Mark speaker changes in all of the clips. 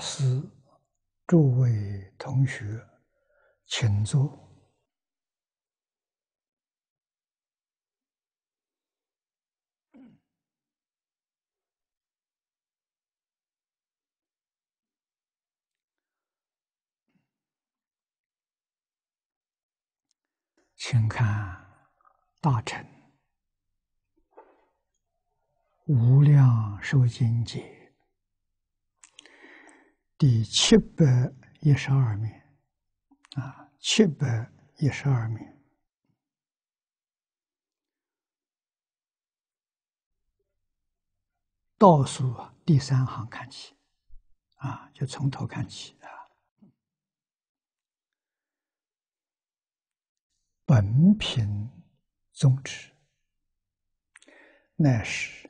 Speaker 1: 师，诸位同学，请坐。请看，大臣无量寿经解。第七百一十二名，啊，七百一十二名，倒数第三行看起，啊，就从头看起啊。本品宗旨，乃是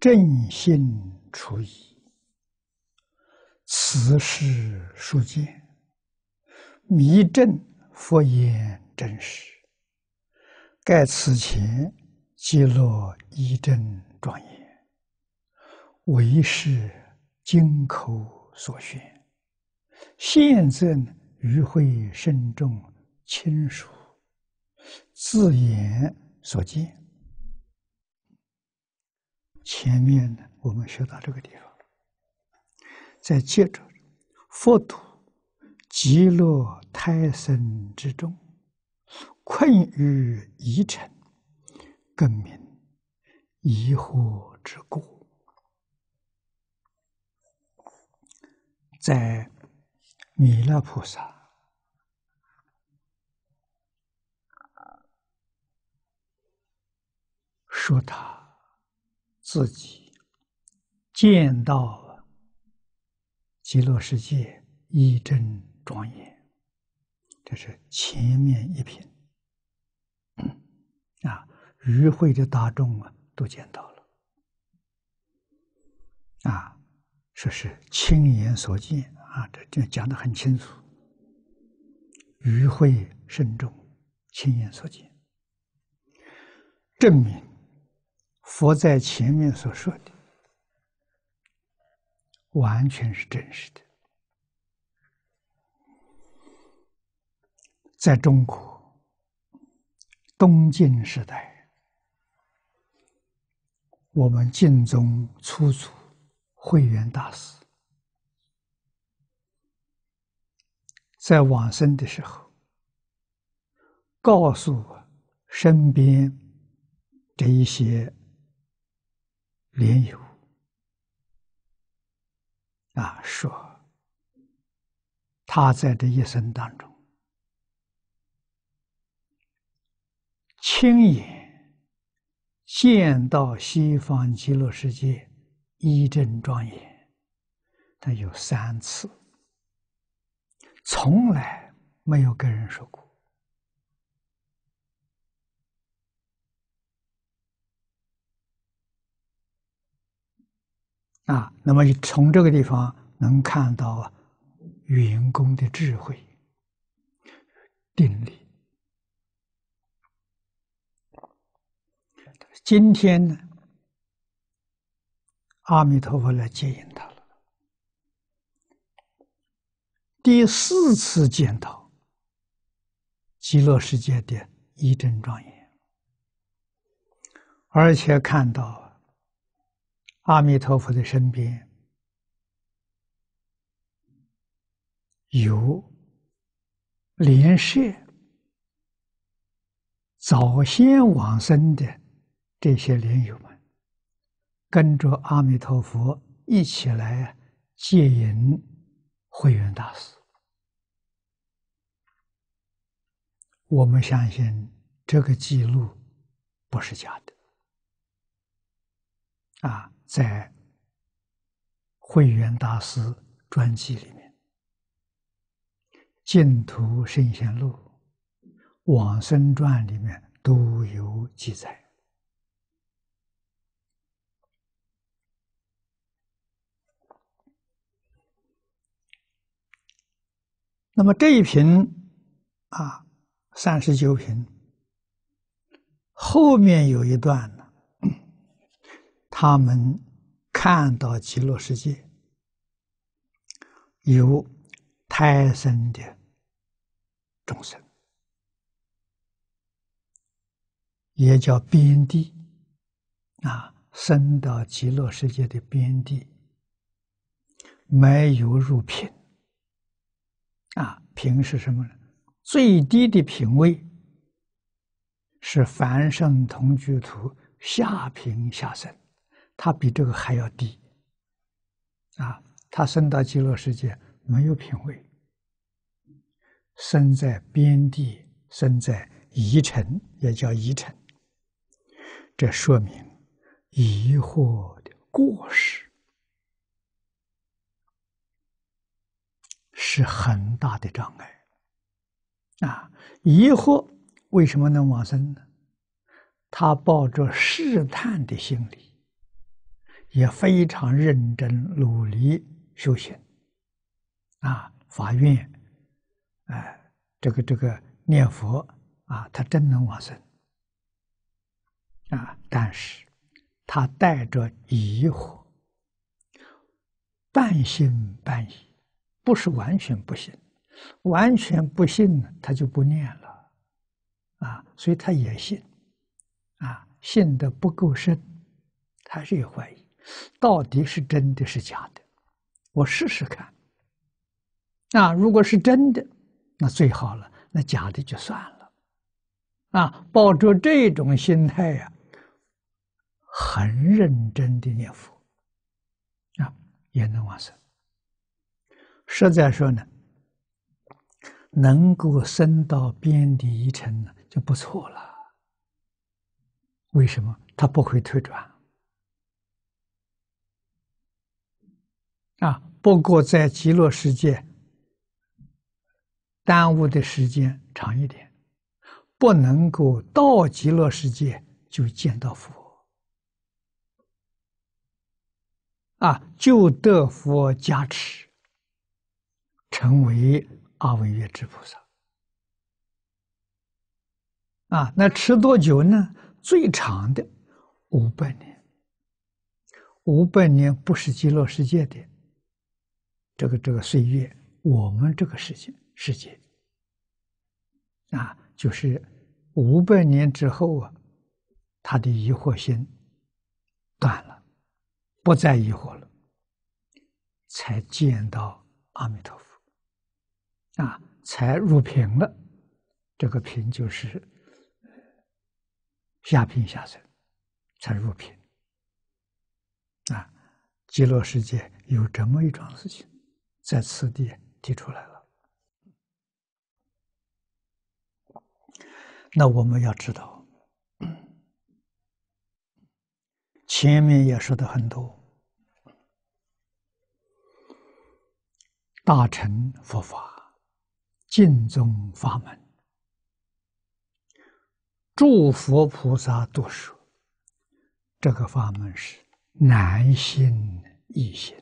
Speaker 1: 正信除矣。此事书见，迷正佛言真实。盖此前皆落一真庄严，唯是经口所学。现在呢，于会深重亲熟，自言所见。前面呢，我们学到这个地方。在借着佛土极乐泰森之中，困于疑尘，更名疑惑之故，在弥勒菩萨说他自己见到。极乐世界一真庄严，这是前面一品。啊。于会的大众啊，都见到了啊，说是亲眼所见啊，这这讲的很清楚。于会深重，亲眼所见，证明佛在前面所说的。完全是真实的。在中国东晋时代，我们晋中初祖慧远大师在往生的时候，告诉我身边这一些莲友。啊，说他在这一生当中亲眼见到西方极乐世界一正庄严，他有三次，从来没有跟人说过。啊，那么从这个地方能看到员工的智慧定力。今天呢，阿弥陀佛来接引他了，第四次见到极乐世界的一真庄严，而且看到。阿弥陀佛的身边有连社早先往生的这些莲友们，跟着阿弥陀佛一起来接引慧远大师。我们相信这个记录不是假的。啊，在慧远大师传记里面，《净土圣贤录》《往生传》里面都有记载。那么这一瓶啊，三十九瓶后面有一段呢。他们看到极乐世界有胎生的众生，也叫边地啊，生到极乐世界的边地没有入品啊，品是什么呢？最低的品位是凡圣同居土下品下生。他比这个还要低，啊！他生到极乐世界没有品位，生在边地，生在宜城，也叫宜城。这说明疑惑的过失是很大的障碍。啊！疑惑为什么能往生呢？他抱着试探的心理。也非常认真努力修行，啊，法愿，哎，这个这个念佛啊，他真能往生，啊，但是，他带着疑惑，半信半疑，不是完全不信，完全不信他就不念了，啊，所以他也信，啊，信的不够深，还是有怀疑。到底是真的是假的？我试试看。啊，如果是真的，那最好了；那假的就算了。啊，抱着这种心态呀，很认真的念佛，啊，也能往生。实在说呢，能够升到边地一层呢，就不错了。为什么？他不会退转。啊，不过在极乐世界耽误的时间长一点，不能够到极乐世界就见到佛。啊，就得佛加持，成为阿惟越之菩萨。啊，那持多久呢？最长的五百年，五百年不是极乐世界的。这个这个岁月，我们这个世界世界，啊，就是五百年之后啊，他的疑惑心断了，不再疑惑了，才见到阿弥陀佛，啊，才入平了，这个平就是下平下生，才入平，啊，极乐世界有这么一桩事情。在此地提出来了，那我们要知道，前面也说的很多，大乘佛法，敬宗法门，诸佛菩萨都舍，这个法门是南心易心。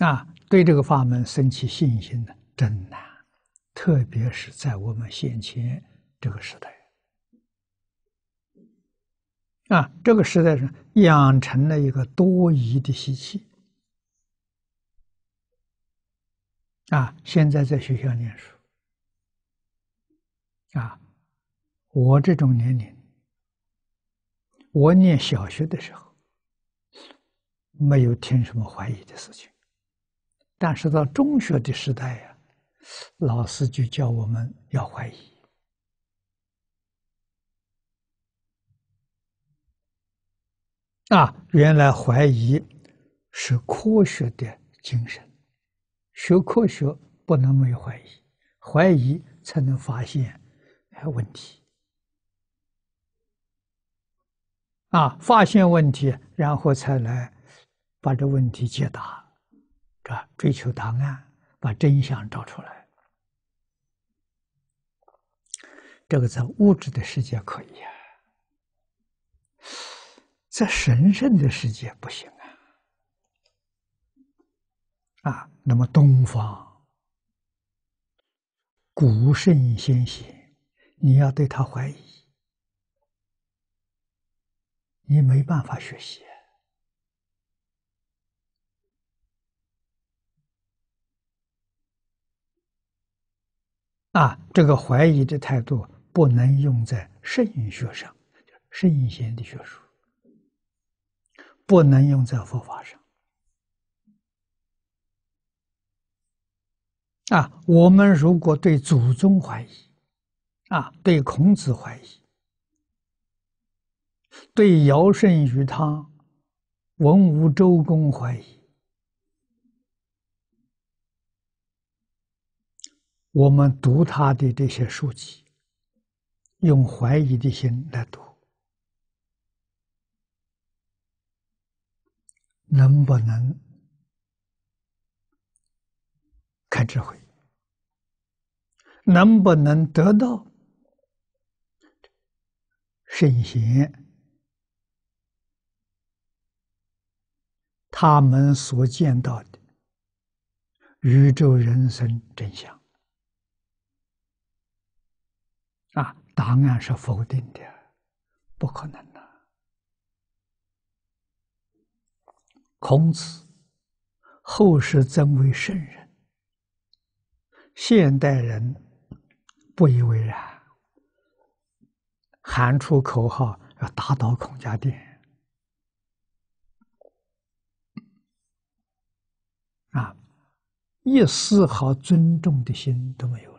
Speaker 1: 啊，对这个法门升起信心呢，真难，特别是在我们现前这个时代。啊，这个时代上养成了一个多疑的习气。啊，现在在学校念书，啊，我这种年龄，我念小学的时候，没有听什么怀疑的事情。但是到中学的时代呀，老师就教我们要怀疑。啊，原来怀疑是科学的精神，学科学不能没有怀疑，怀疑才能发现问题。啊，发现问题，然后才来把这问题解答。啊，追求答案，把真相找出来。这个在物质的世界可以啊，在神圣的世界不行啊。啊，那么东方古圣先贤，你要对他怀疑，你没办法学习。啊，这个怀疑的态度不能用在圣学上，就是圣贤的学术，不能用在佛法上。啊，我们如果对祖宗怀疑，啊，对孔子怀疑，对尧、舜、禹、汤、文、武、周公怀疑。我们读他的这些书籍，用怀疑的心来读，能不能开智慧？能不能得到圣贤他们所见到的宇宙人生真相？啊，答案是否定的，不可能的。孔子后世尊为圣人，现代人不以为然，喊出口号要打倒孔家店，啊，一丝毫尊重的心都没有。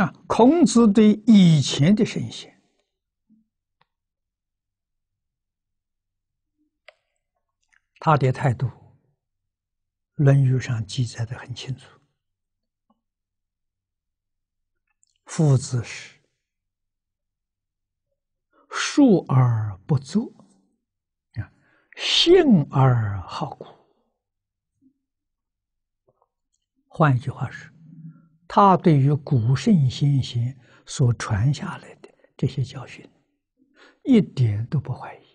Speaker 1: 啊，孔子对以前的圣贤，他的态度，《论语》上记载的很清楚。夫子是述而不作，啊，信而好古。换一句话是。他对于古圣先贤所传下来的这些教训，一点都不怀疑，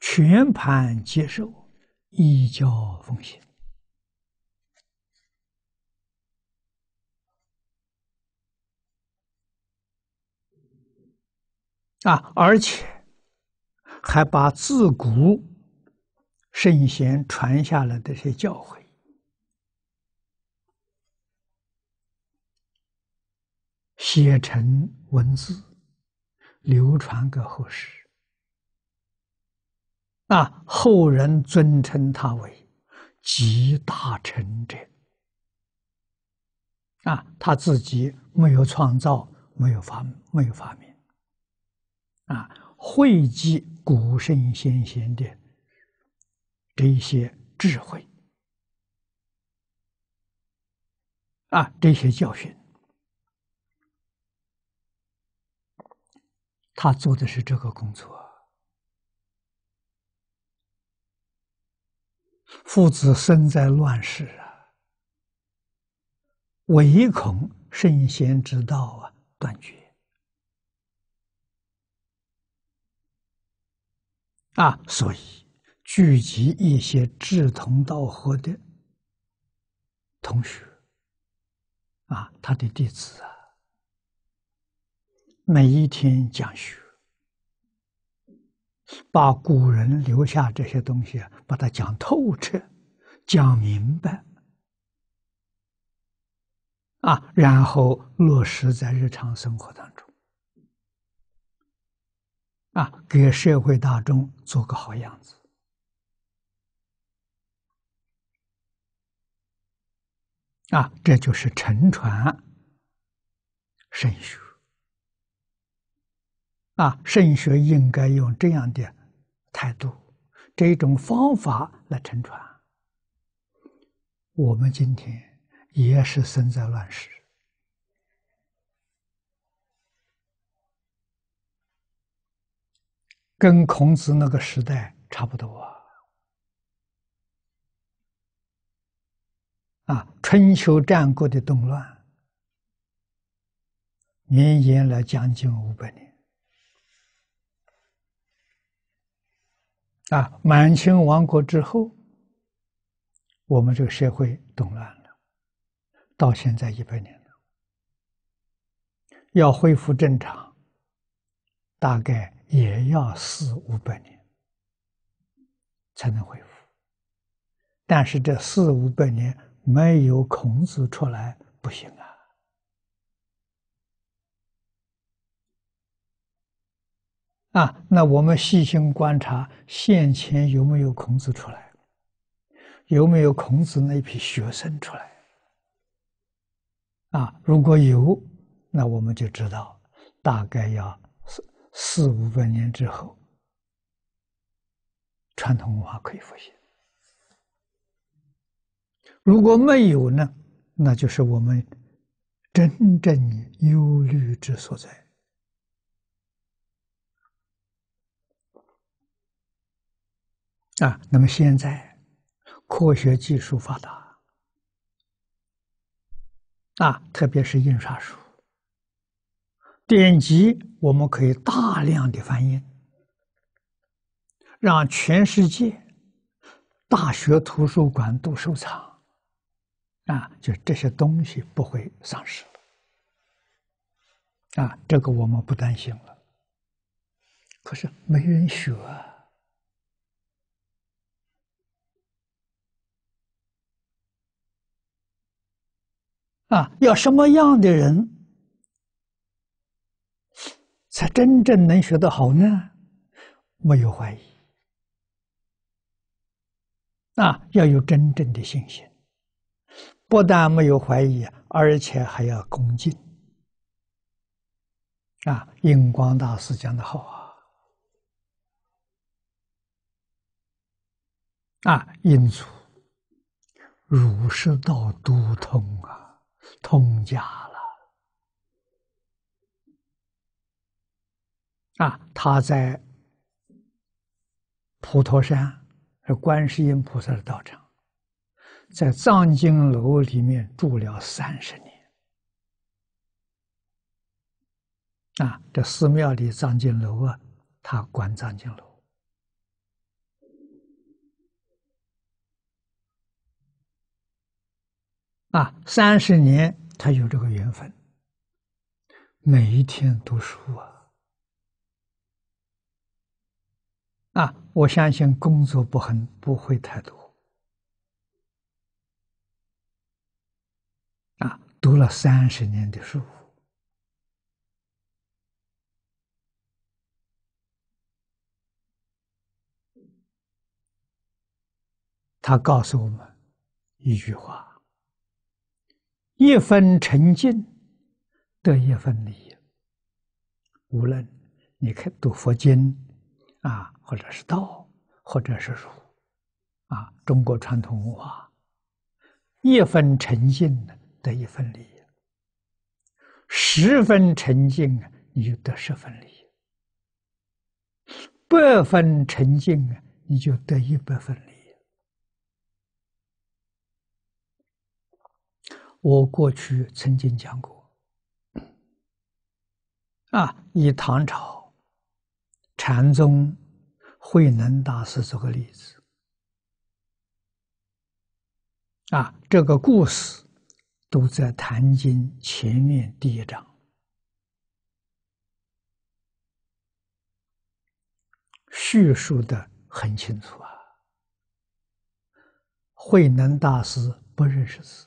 Speaker 1: 全盘接受，一教奉行啊！而且，还把自古圣贤传下来的这些教诲。写成文字，流传给后世。啊，后人尊称他为集大成者。啊，他自己没有创造，没有发，没有发明。啊，汇集古圣先贤的这些智慧，啊，这些教训。他做的是这个工作。父子身在乱世啊，唯恐圣贤之道啊断绝，啊，所以聚集一些志同道合的同学啊，他的弟子啊。每一天讲学，把古人留下这些东西把它讲透彻、讲明白，啊，然后落实在日常生活当中，啊，给社会大众做个好样子，啊，这就是沉船神学。啊，圣学应该用这样的态度、这种方法来成全。我们今天也是生在乱世，跟孔子那个时代差不多啊。啊，春秋战国的动乱绵延了将近五百年。啊，满清亡国之后，我们这个社会动乱了，到现在一百年了。要恢复正常，大概也要四五百年才能恢复。但是这四五百年没有孔子出来不行啊。啊，那我们细心观察，现前有没有孔子出来？有没有孔子那批学生出来？啊，如果有，那我们就知道，大概要四四五百年之后，传统文化可以复兴。如果没有呢，那就是我们真正忧虑之所在。啊，那么现在科学技术发达啊，特别是印刷术，典籍我们可以大量的翻印，让全世界大学图书馆都收藏啊，就这些东西不会丧失啊，这个我们不担心了。可是没人学。啊。啊，要什么样的人才真正能学得好呢？没有怀疑啊，要有真正的信心，不但没有怀疑，而且还要恭敬。啊，印光大师讲得好啊，啊，因此儒释道都通啊。通家了啊！他在普陀山观世音菩萨的道场，在藏经楼里面住了三十年啊！这寺庙里藏经楼啊，他管藏经楼。啊，三十年他有这个缘分。每一天读书啊，啊，我相信工作不很不会太多，啊，读了三十年的书，他告诉我们一句话。一分沉静得一利益。无论你看读佛经啊，或者是道，或者是儒啊，中国传统文化，一分沉静的得一利益，十分沉静啊，你就得十分益；百分沉静啊，你就得一百分礼。我过去曾经讲过，啊，以唐朝禅宗慧能大师这个例子，啊，这个故事都在《坛经》前面第一章叙述的很清楚啊。慧能大师不认识字。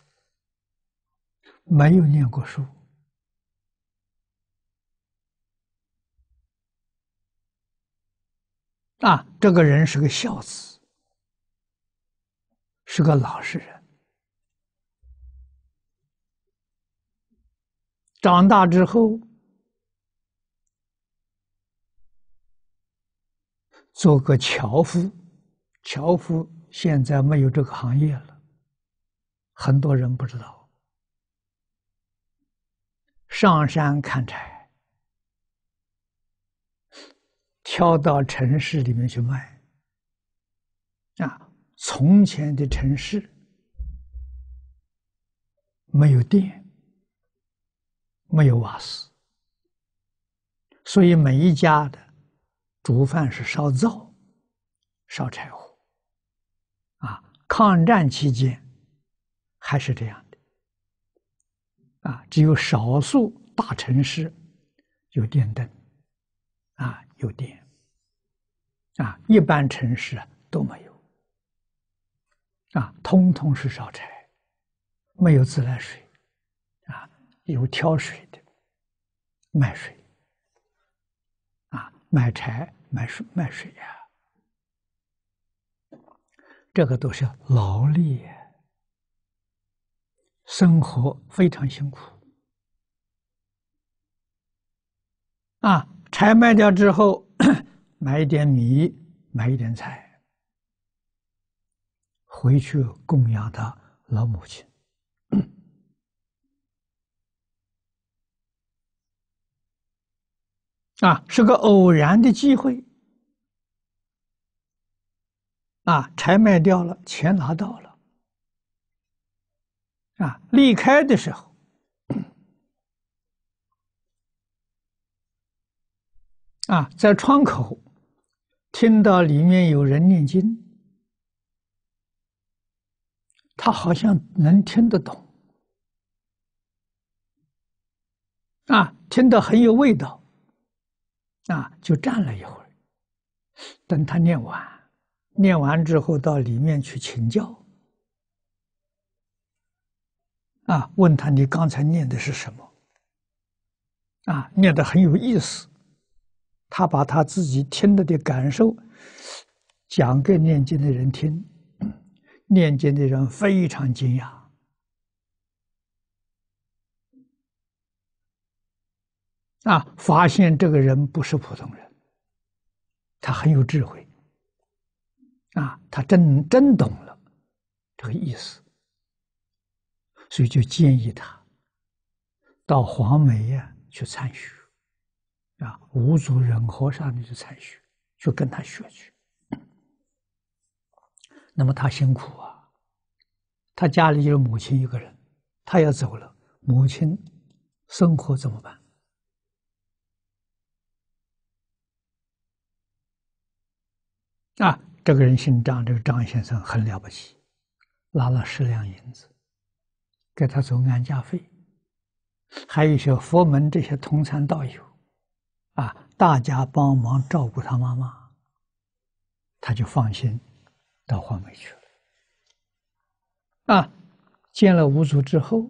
Speaker 1: 没有念过书啊，这个人是个孝子，是个老实人。长大之后，做个樵夫。樵夫现在没有这个行业了，很多人不知道。上山砍柴，挑到城市里面去卖。啊，从前的城市没有电，没有瓦斯，所以每一家的煮饭是烧灶、烧柴火。啊，抗战期间还是这样。啊，只有少数大城市有电灯，啊有电，啊一般城市都没有，啊通通是烧柴，没有自来水，啊有挑水的，卖水，啊买柴买水卖水呀，这个都是劳力。生活非常辛苦，啊，柴卖掉之后，买一点米，买一点菜，回去供养他老母亲。啊，是个偶然的机会，啊，柴卖掉了，钱拿到了。啊，离开的时候，啊，在窗口听到里面有人念经，他好像能听得懂，啊，听得很有味道，啊，就站了一会儿，等他念完，念完之后到里面去请教。啊！问他你刚才念的是什么？啊，念的很有意思，他把他自己听了的感受讲给念经的人听，念经的人非常惊讶，啊，发现这个人不是普通人，他很有智慧，啊，他真真懂了这个意思。所以就建议他到黄梅呀去参学，啊，五祖人和尚那去参学，去跟他学去。那么他辛苦啊，他家里就母亲一个人，他要走了，母亲生活怎么办？啊，这个人姓张，这个张先生很了不起，拿了十两银子。给他走安家费，还有一些佛门这些同参道友，啊，大家帮忙照顾他妈妈，他就放心到黄梅去了。啊，见了吴祖之后，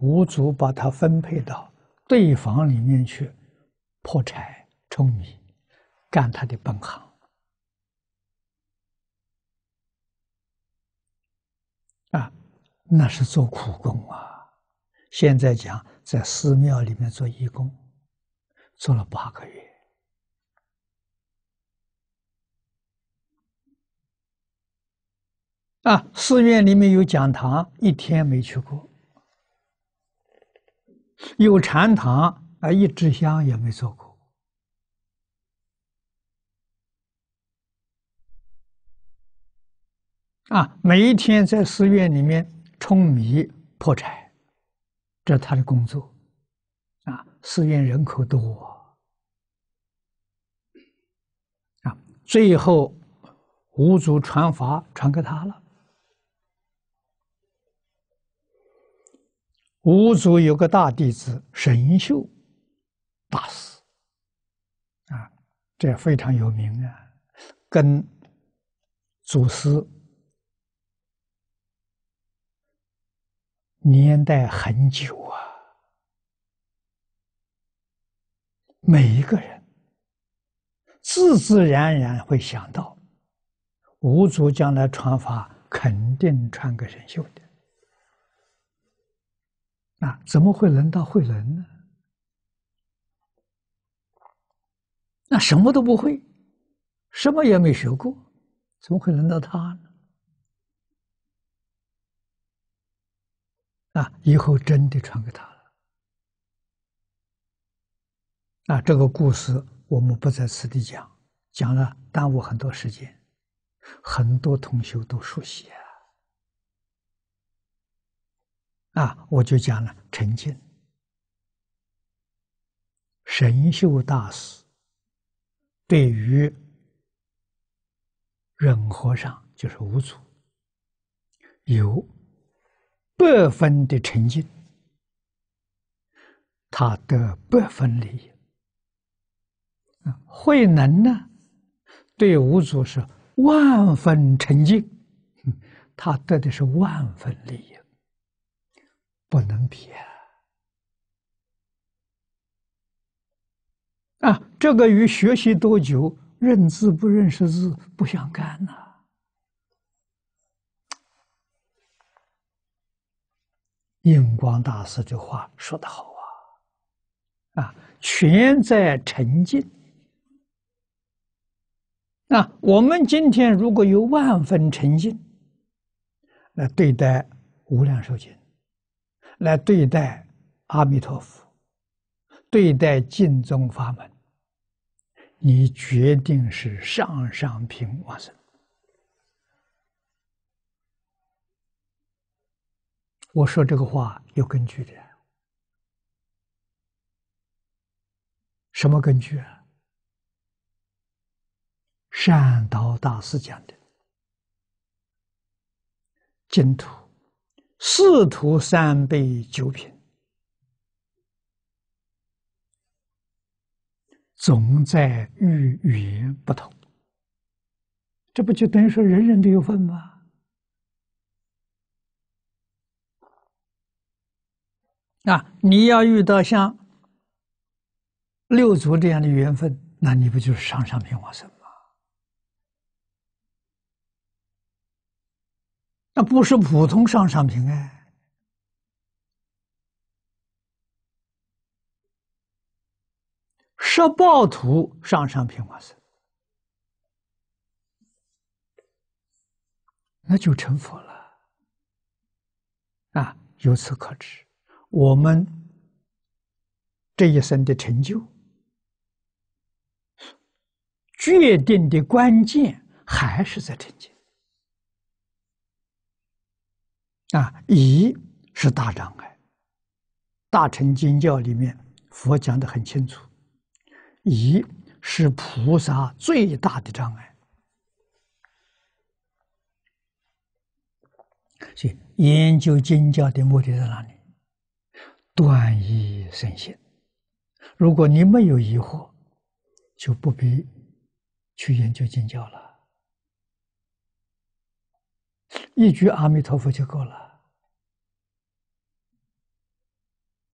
Speaker 1: 吴祖把他分配到对房里面去破柴舂米，干他的本行。那是做苦工啊！现在讲在寺庙里面做义工，做了八个月。啊，寺院里面有讲堂，一天没去过；有禅堂啊，一支香也没做过。啊，每一天在寺院里面。充迷破产，这是他的工作啊。寺院人口多啊，最后五祖传法传给他了。五祖有个大弟子神秀大师啊，这非常有名啊，跟祖师。年代很久啊，每一个人自自然然会想到，五祖将来传法肯定穿个人秀的。那怎么会轮到慧能呢？那什么都不会，什么也没学过，怎么会轮到他呢？啊！以后真的传给他了。啊，这个故事我们不在此地讲，讲了耽误很多时间，很多同学都熟悉啊。啊，我就讲了陈静、神秀大师对于忍和尚就是五祖有。百分的成绩。他得百分利益。慧能呢，对五祖是万分沉浸，他得的是万分利益，不能比啊。啊，这个与学习多久、认字不认识字不相干呢。印光大师这话说得好啊，啊，全在沉浸。那我们今天如果有万分沉信来对待无量寿经，来对待阿弥陀佛，对待净宗法门，你决定是上上品往生。我说这个话有根据的，什么根据啊？善导大师讲的，净土四土三辈九品，总在与言不同。这不就等于说人人都有份吗？那你要遇到像六祖这样的缘分，那你不就是上上品往生吗？那不是普通上上品哎，十报徒上上品往生，那就成佛了。啊，由此可知。我们这一生的成就，决定的关键还是在成经。啊，疑是大障碍。大乘经教里面，佛讲的很清楚，疑是菩萨最大的障碍。所以，研究经教的目的在哪里？断疑生信。如果你没有疑惑，就不必去研究经教了。一句阿弥陀佛就够了。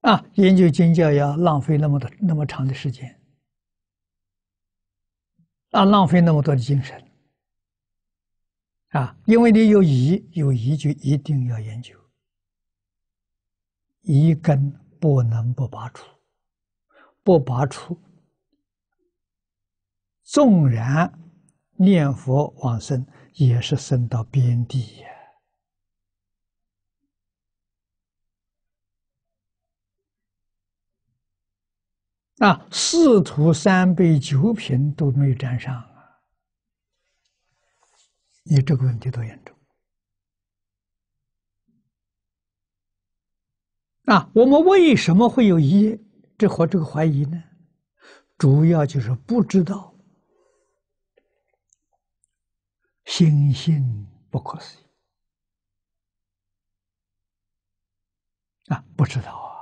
Speaker 1: 啊，研究经教要浪费那么多、那么长的时间，啊，浪费那么多的精神。啊，因为你有疑，有疑就一定要研究。一根不能不拔出，不拔出，纵然念佛往生，也是生到边地呀。那四徒三辈九品都没沾上啊！你这个问题多严重！那我们为什么会有一这和这个怀疑呢？主要就是不知道，心性不可思议啊，不知道啊。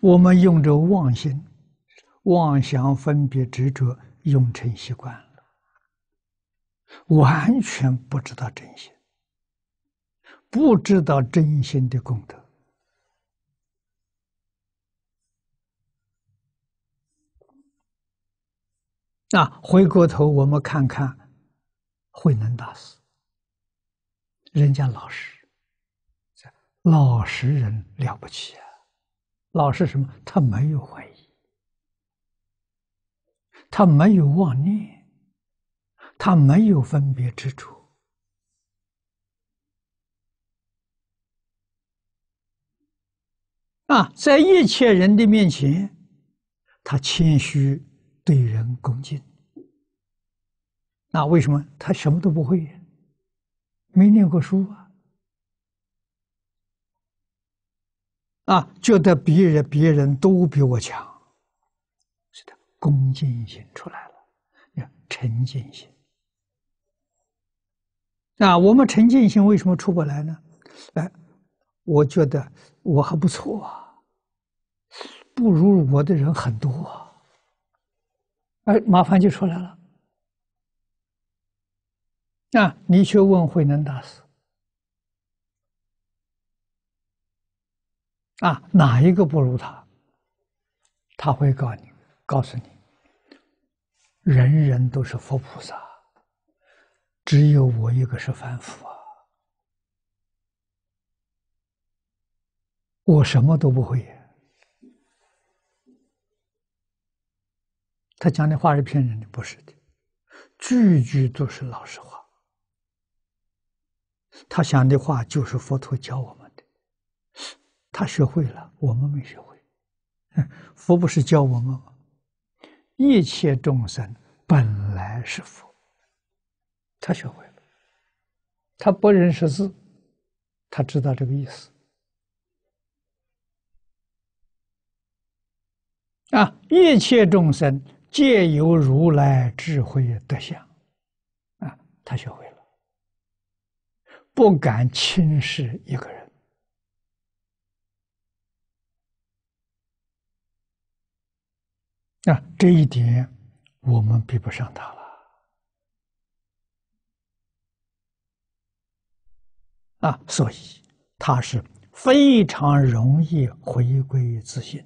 Speaker 1: 我们用着妄心、妄想、分别、执着，用成习惯了，完全不知道真心。不知道真心的功德。那回过头，我们看看慧能大师，人家老实，老实人了不起啊！老实什么？他没有怀疑，他没有妄念，他没有分别执着。啊，在一切人的面前，他谦虚，对人恭敬。那为什么他什么都不会没念过书啊！啊，觉得别人，别人都比我强，是他恭敬心出来了，要沉浸心。啊，我们沉浸心为什么出不来呢？哎，我觉得我还不错啊。不如我的人很多，哎，麻烦就出来了。那你去问慧能大师，啊，哪一个不如他？他会告你，告诉你，人人都是佛菩萨，只有我一个是凡夫啊，我什么都不会。他讲的话是骗人的，不是的，句句都是老实话。他讲的话就是佛陀教我们的，他学会了，我们没学会。佛不是教我们吗？一切众生本来是佛。他学会了，他不认识字，他知道这个意思。啊，一切众生。借由如来智慧德相，啊，他学会了，不敢轻视一个人，啊，这一点我们比不上他了，啊，所以他是非常容易回归自信。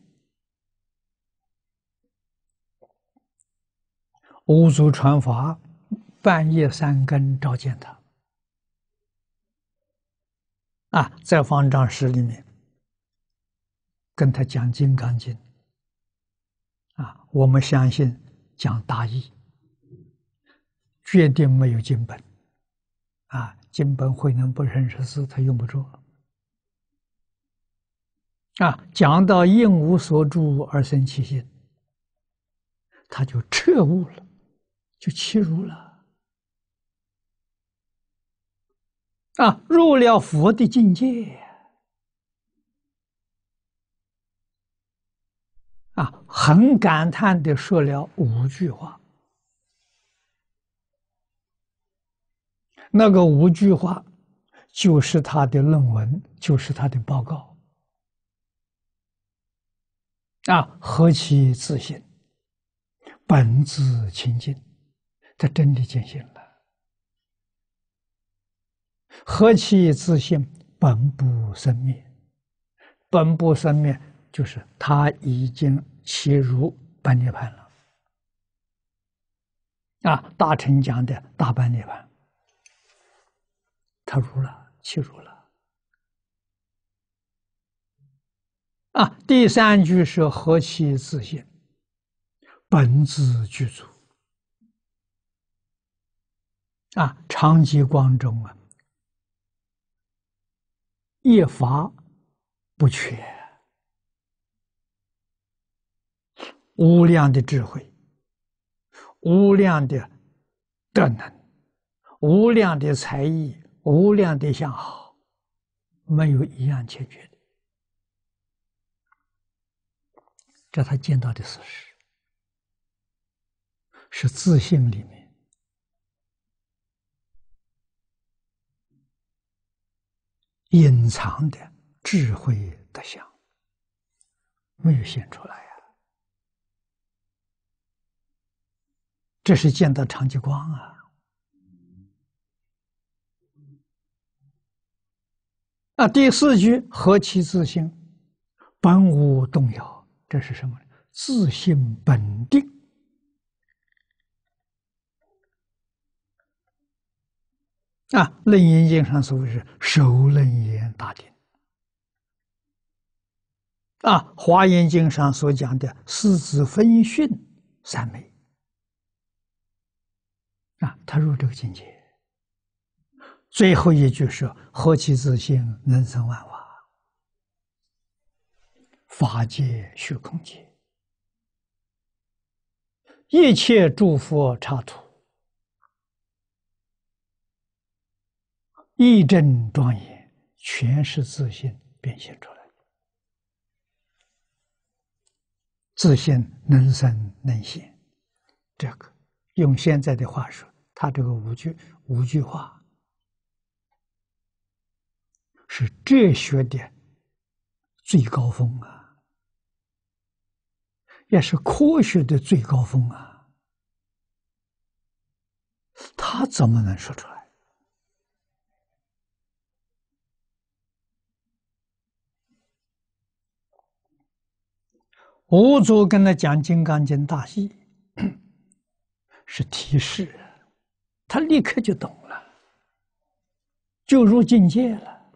Speaker 1: 五祖传法，半夜三更召见他，啊，在方丈室里面，跟他讲《金刚经》，啊，我们相信讲大义，决定没有经本，啊，经本慧能不认识字，他用不着，啊，讲到应无所住而生其心，他就彻悟了。就切入了啊，入了佛的境界啊，很感叹的说了五句话。那个五句话就是他的论文，就是他的报告啊，何其自信，本自清净。他真的进行了。何其自信，本不生灭，本不生灭就是他已经切入半涅盘了。啊，大乘讲的大半涅盘，他入了，起入了。啊，第三句是何其自信，本自具足。啊，长吉光中啊，一发不缺，无量的智慧，无量的德能，无量的才艺，无量的相好，没有一样欠缺的。这他见到的事实，是自信里面。隐藏的智慧的相没有显出来呀，这是见到常吉光啊。啊，第四句何其自信，本无动摇，这是什么呢？自信本定。啊，《楞严经》上所谓是“受楞严大定”，啊，《华严经》上所讲的“四子分训三昧”，啊，他入这个境界。最后一句是：“何其自性，人生万法，法界虚空界，一切诸佛刹土。”义正庄严，全是自信变现出来。自信能生能现，这个用现在的话说，他这个五句五句话是哲学的最高峰啊，也是科学的最高峰啊。他怎么能说出来？吴祖跟他讲《金刚经》大戏，是提示，他立刻就懂了，就入境界了。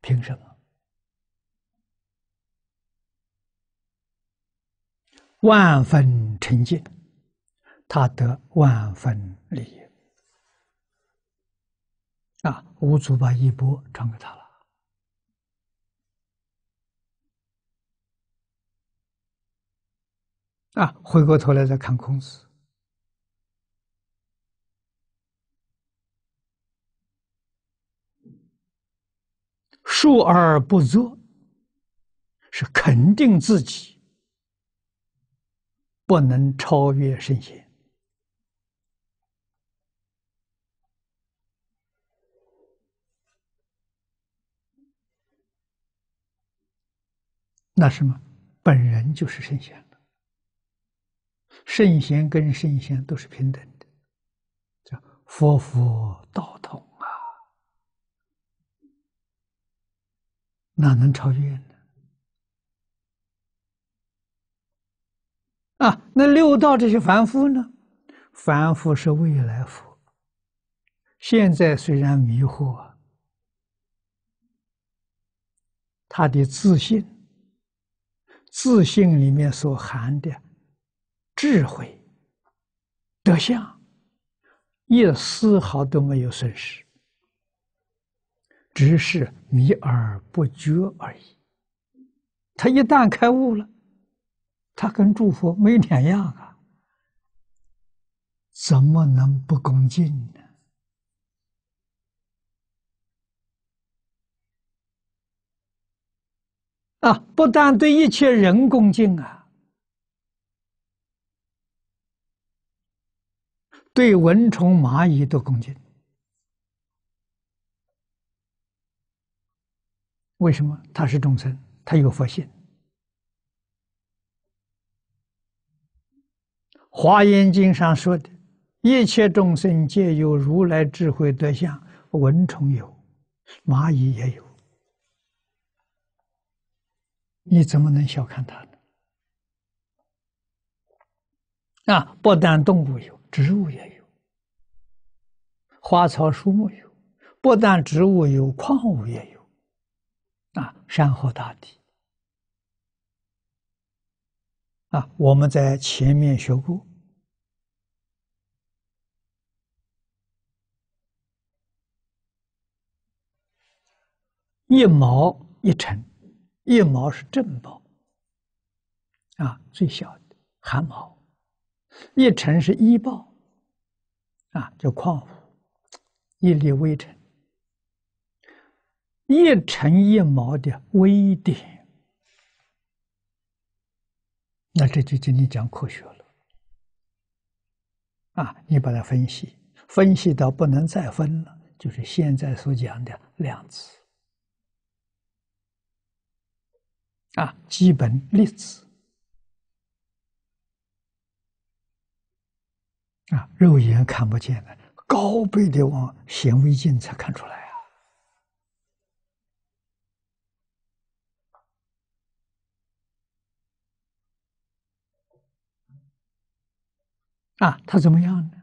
Speaker 1: 凭什么？万分成见，他得万分利益。啊！吴祖把衣钵传给他了。啊，回过头来再看孔子，述而不作，是肯定自己不能超越圣贤。那什么，本人就是圣贤。圣贤跟圣贤都是平等的，叫佛、佛、道统啊，哪能超越呢？啊，那六道这些凡夫呢？凡夫是未来福，现在虽然迷惑，他的自信，自信里面所含的。智慧、德相也丝毫都没有损失，只是迷而不觉而已。他一旦开悟了，他跟诸佛没两样啊，怎么能不恭敬呢？啊，不但对一切人恭敬啊。对蚊虫、蚂蚁都恭敬，为什么？他是众生，他有佛性。华严经上说的：“一切众生皆有如来智慧德相，蚊虫有，蚂蚁也有。”你怎么能小看他呢？啊，不但动物有。植物也有，花草树木有，不但植物有，矿物也有，啊，山河大地，啊，我们在前面学过，一毛一尘，一毛是正毛，啊，最小的汗毛。一尘是一报，啊，叫矿物，一粒微尘，一尘一毛的微点，那这就跟你讲科学了，啊，你把它分析，分析到不能再分了，就是现在所讲的量子，啊，基本粒子。肉眼看不见的，高倍的往显微镜才看出来啊！啊，他怎么样呢？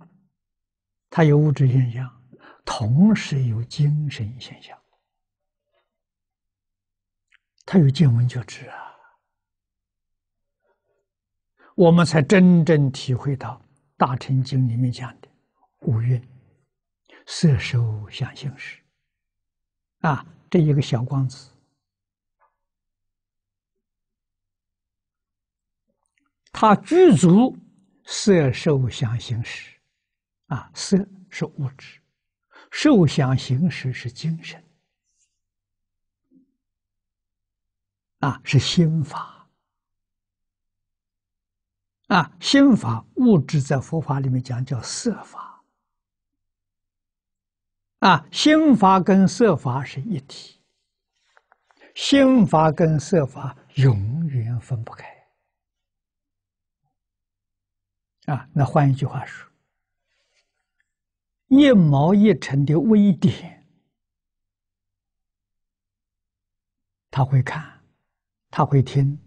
Speaker 1: 他有物质现象，同时有精神现象，他有见闻觉知啊！我们才真正体会到。大乘经里面讲的“五蕴，色受想行识”，啊，这一个小光子，它具足色受想行识，啊，色是物质，受想行识是精神，啊，是心法。啊，心法物质在佛法里面讲叫色法。啊，心法跟色法是一体，心法跟色法永远分不开。啊，那换一句话说，一毛一尘的微点，他会看，他会听，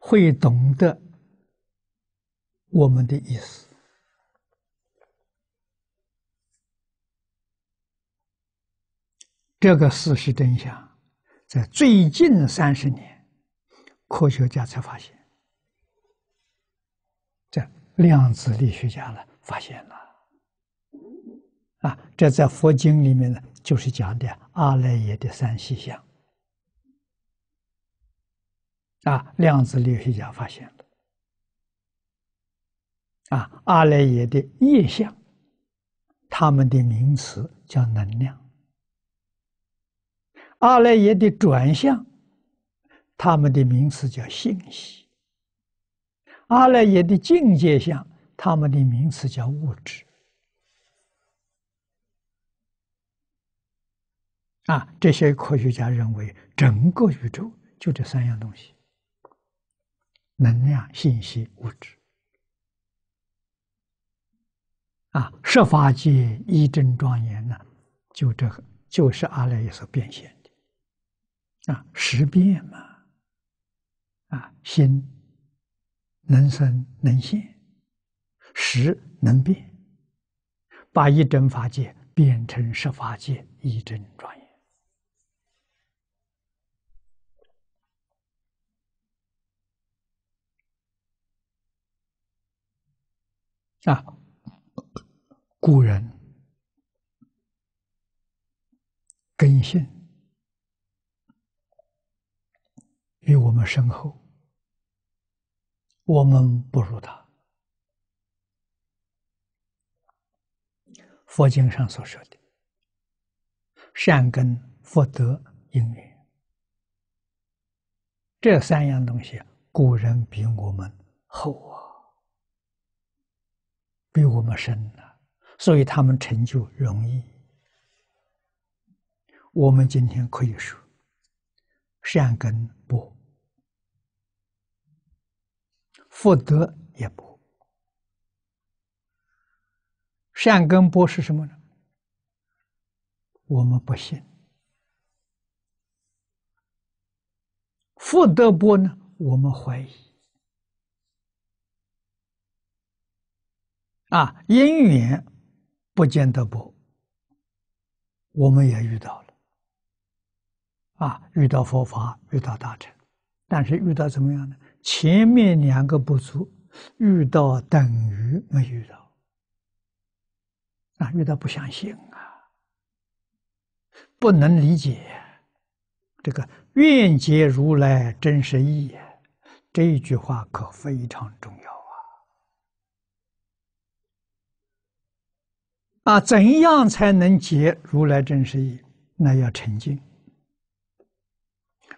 Speaker 1: 会懂得。我们的意思，这个事实真相，在最近三十年，科学家才发现，这量子力学家呢发现了，啊，这在佛经里面呢就是讲的阿赖耶的三细相，啊，量子力学家发现。啊，阿赖耶的业相，他们的名词叫能量；阿赖耶的转向，他们的名词叫信息；阿赖耶的境界相，他们的名词叫物质。啊，这些科学家认为，整个宇宙就这三样东西：能量、信息、物质。啊！设法界一真庄严呢，就这，个就是阿赖耶所变现的。啊，识变嘛。啊，心能生能现，识能变，把一真法界变成设法界一真庄严。啊。古人根性与我们深厚，我们不如他。佛经上所说的善根、福德、因缘，这三样东西，古人比我们厚啊，比我们深呐。所以他们成就容易。我们今天可以说，善根薄，福德也不。善根薄是什么呢？我们不信。福德薄呢？我们怀疑。啊，因缘。不见得不，我们也遇到了，啊，遇到佛法，遇到大乘，但是遇到怎么样呢？前面两个不足，遇到等于没遇到，啊，遇到不相信啊，不能理解，这个愿解如来真实义，这一句话可非常重要。啊，怎样才能解如来真实意？那要沉静。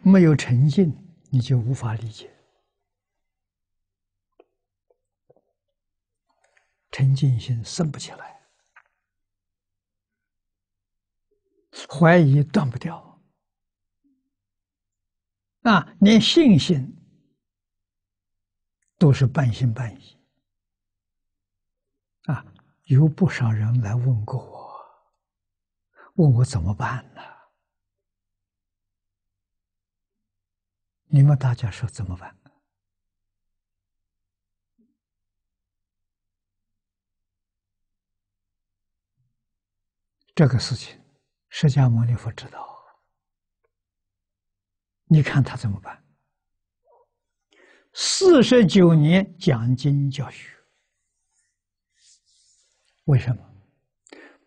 Speaker 1: 没有诚信，你就无法理解。沉静心生不起来，怀疑断不掉，啊，连信心都是半信半疑。有不少人来问过我，问我怎么办呢？你们大家说怎么办？这个事情，释迦牟尼佛知道，你看他怎么办？四十九年讲经教学。为什么？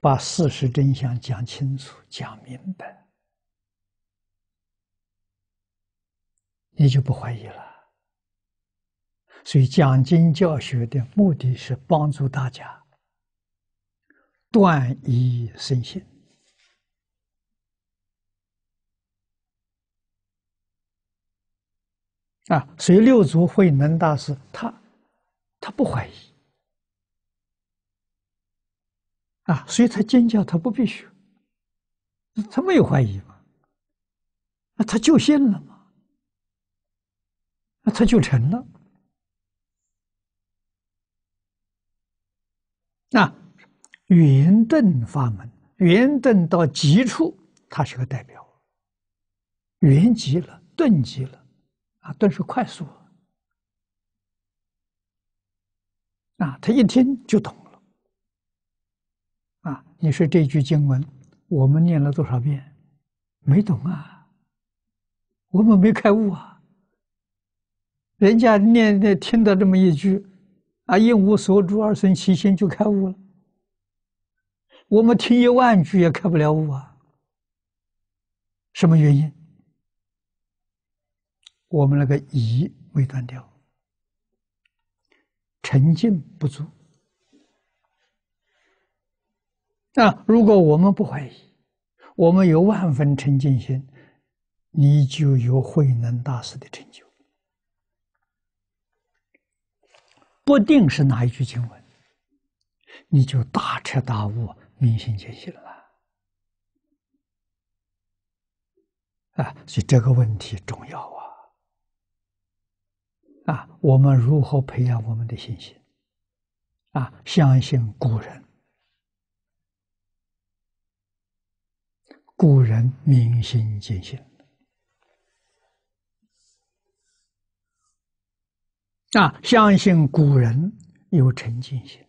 Speaker 1: 把事实真相讲清楚、讲明白，你就不怀疑了。所以讲经教学的目的是帮助大家断疑生信啊。所以六祖慧能大师他，他不怀疑。啊，所以他尖叫，他不必须，他没有怀疑嘛？那他就信了嘛？那他就成了？那圆顿法门，圆顿到极处，他是个代表。圆极了，顿极了，啊，顿是快速，啊，他一听就懂了。你说这句经文，我们念了多少遍，没懂啊？我们没开悟啊？人家念、听到这么一句，啊，应无所住而生其心就开悟了。我们听一万句也开不了悟啊？什么原因？我们那个疑未断掉，沉静不足。那如果我们不怀疑，我们有万分诚敬心，你就有慧能大师的成就。不定是哪一句经文，你就大彻大悟、明心见性了。啊，所以这个问题重要啊！啊，我们如何培养我们的信心？啊，相信古人。古人明心见性啊，相信古人有沉净心，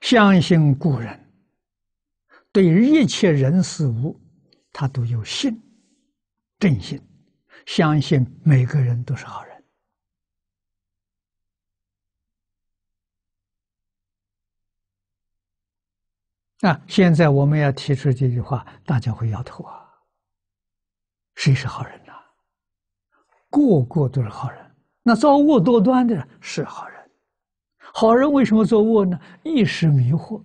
Speaker 1: 相信古人对一切人事物，他都有信，真心，相信每个人都是好人。那现在我们要提出这句话，大家会摇头啊。谁是好人呐？个个都是好人。那造恶多端的是好人，好人为什么造恶呢？一时迷惑，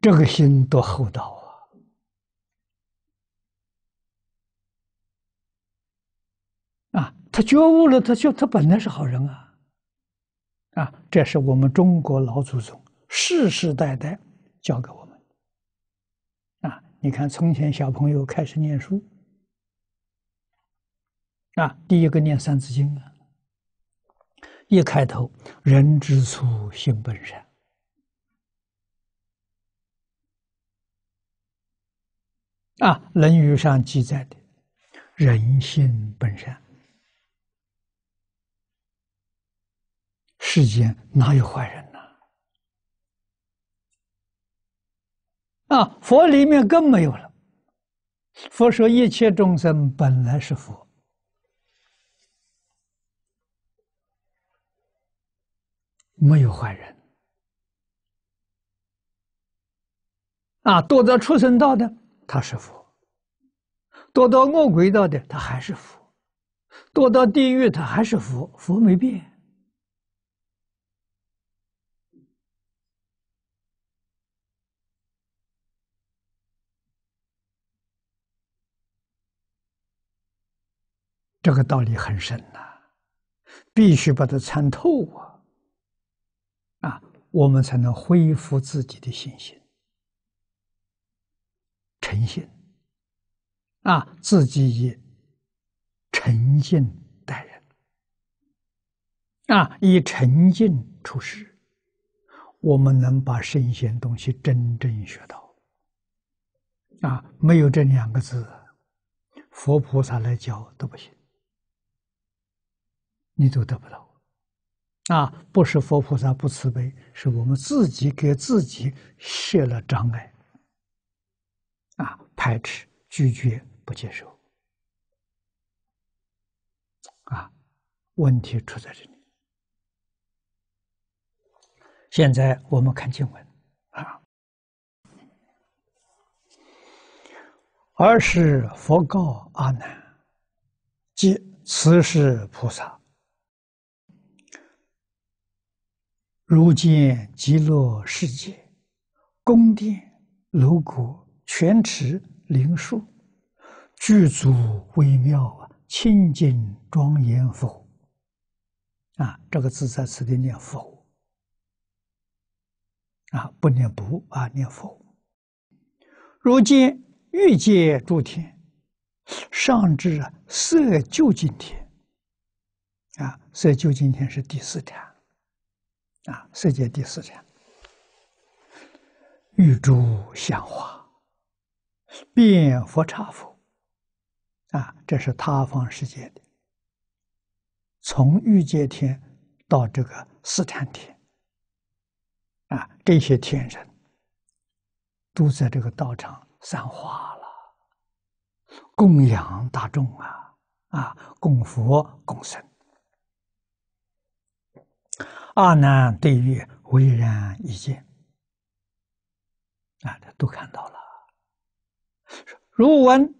Speaker 1: 这个心多厚道啊！啊，他觉悟了，他就他本来是好人啊。啊，这是我们中国老祖宗世世代代教给我们啊，你看，从前小朋友开始念书，啊，第一个念《三字经》啊，一开头“人之初，性本善”，啊，《论语》上记载的“人性本善”。世间哪有坏人呢？啊，佛里面更没有了。佛说一切众生本来是佛，没有坏人。啊，堕到畜生道的他是佛，堕到恶鬼道的他还是佛，堕到地狱他还是佛，佛没变。这个道理很深呐，必须把它参透啊！啊，我们才能恢复自己的信心、诚信啊！自己以诚信待人啊，以诚信处事，我们能把圣贤东西真正学到啊！没有这两个字，佛菩萨来教都不行。你都得不到，啊！不是佛菩萨不慈悲，是我们自己给自己设了障碍，啊！排斥、拒绝、不接受，啊！问题出在这里。现在我们看经文，啊！而是佛告阿难，即慈是菩萨。如今极乐世界，宫殿楼阁泉池林树，具足微妙啊清净庄严佛，啊这个字在此地念佛，啊不念不啊念佛。如今欲界诸天，上至啊色究竟天，啊色究竟天是第四条。啊，世界第四天，玉珠香花，遍佛刹佛。啊，这是他方世界的，从欲界天到这个四禅天。啊，这些天人，都在这个道场散化了，供养大众啊，啊，供佛供神。阿难对月巍然一见啊，他都看到了。如闻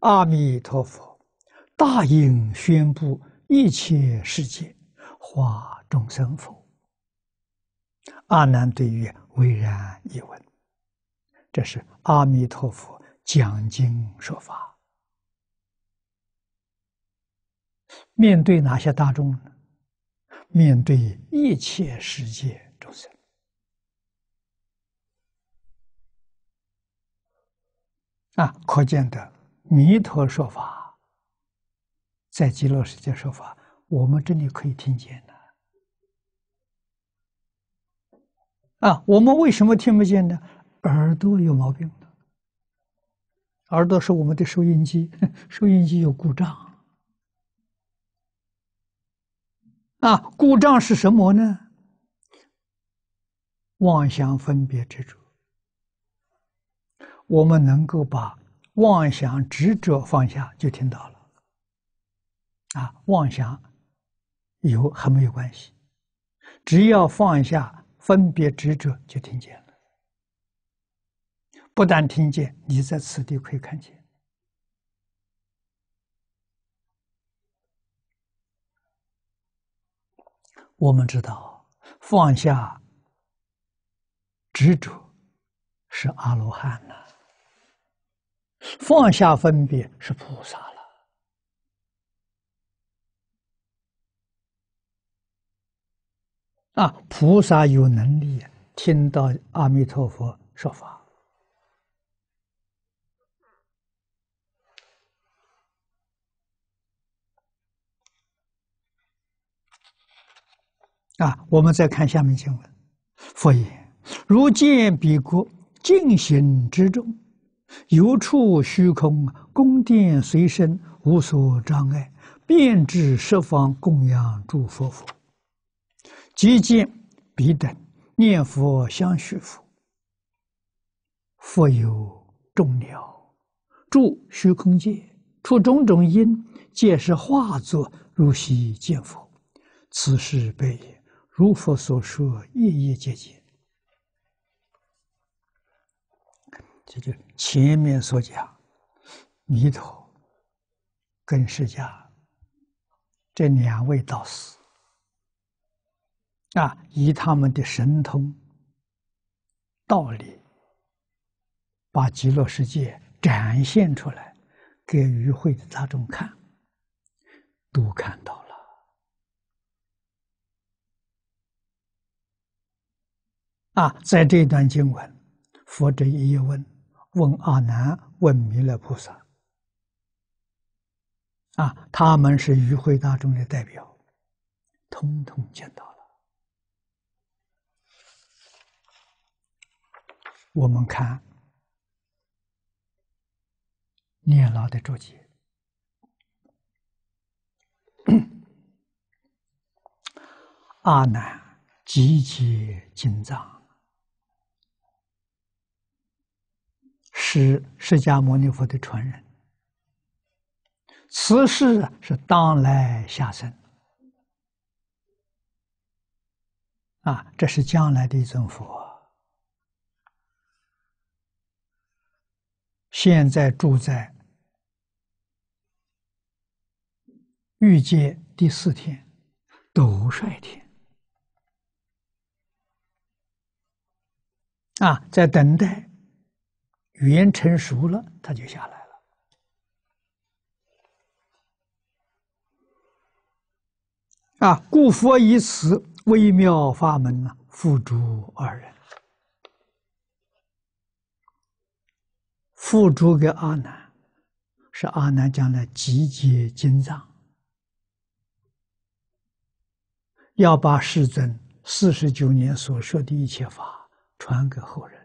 Speaker 1: 阿弥陀佛大应宣布一切世界化众生佛，阿难对月巍然一闻，这是阿弥陀佛讲经说法。面对哪些大众呢？面对一切世界众生啊，可见的弥陀说法，在极乐世界说法，我们这里可以听见的啊！我们为什么听不见呢？耳朵有毛病的，耳朵是我们的收音机，收音机有故障。啊，故障是什么呢？妄想分别执着，我们能够把妄想执着放下，就听到了。啊，妄想有还没有关系，只要放下分别执着，就听见了。不但听见，你在此地可以看见。我们知道，放下执着是阿罗汉了，放下分别是菩萨了。啊，菩萨有能力听到阿弥陀佛说法。啊，我们再看下面经文。佛言：如见彼国净行之众，有处虚空宫殿，随身无所障碍，遍至十方供养诸佛佛。即见彼等念佛相续佛，复有众鸟住虚空界，出种种因，皆是化作如昔见佛。此事悲也。如佛所说，一一接近。这就前面所讲，弥陀跟释迦这两位导师，啊，以他们的神通、道理，把极乐世界展现出来，给与会的大众看，都看到了。啊，在这段经文，佛这一问，问阿难，问弥勒菩萨，啊，他们是与会大众的代表，通通见到了。我们看念老的注解，阿难积极进藏。是释迦牟尼佛的传人，此事是当来下生，啊，这是将来的一尊佛，现在住在欲界第四天，斗率天，啊，在等待。语言成熟了，他就下来了。啊，故佛以此微妙法门呢，付诸二人。付诸给阿难，是阿难将来集结经藏，要把世尊四十九年所说的一切法传给后人。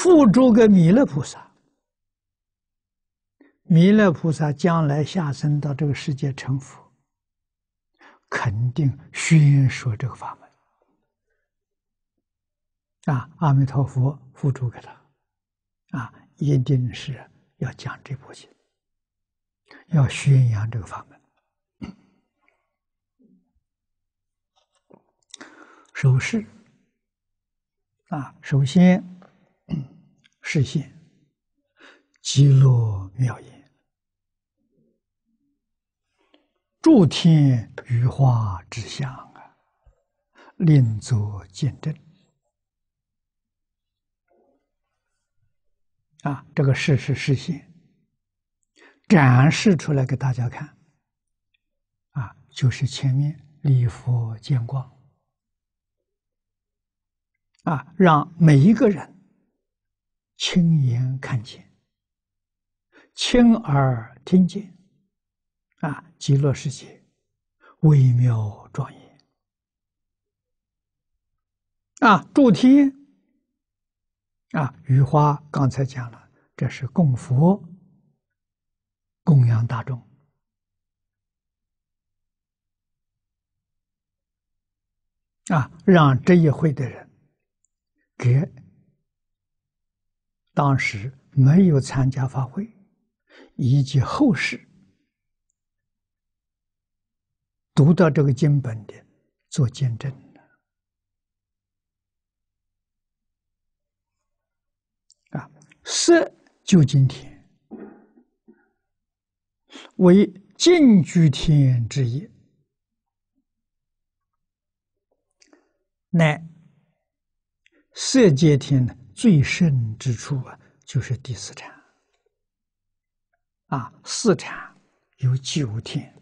Speaker 1: 付诸给弥勒菩萨，弥勒菩萨将来下生到这个世界成佛，肯定宣说这个法门。啊，阿弥陀佛付诸给他，啊，一定是要讲这部经，要宣扬这个法门。首势。啊，首先。实现极乐妙言，诸天雨花之相啊，令作见证啊！这个事实实现，展示出来给大家看啊，就是前面礼佛见光啊，让每一个人。亲眼看见，亲耳听见，啊，极乐世界，微妙庄严，啊，主天，啊，雨花，刚才讲了，这是供佛，供养大众，啊，让这一会的人，给。当时没有参加法会，以及后世读到这个经本的，做见证的啊，色就今天为净居天之一，乃色界天呢。最深之处啊，就是第四禅。啊，四禅有九天。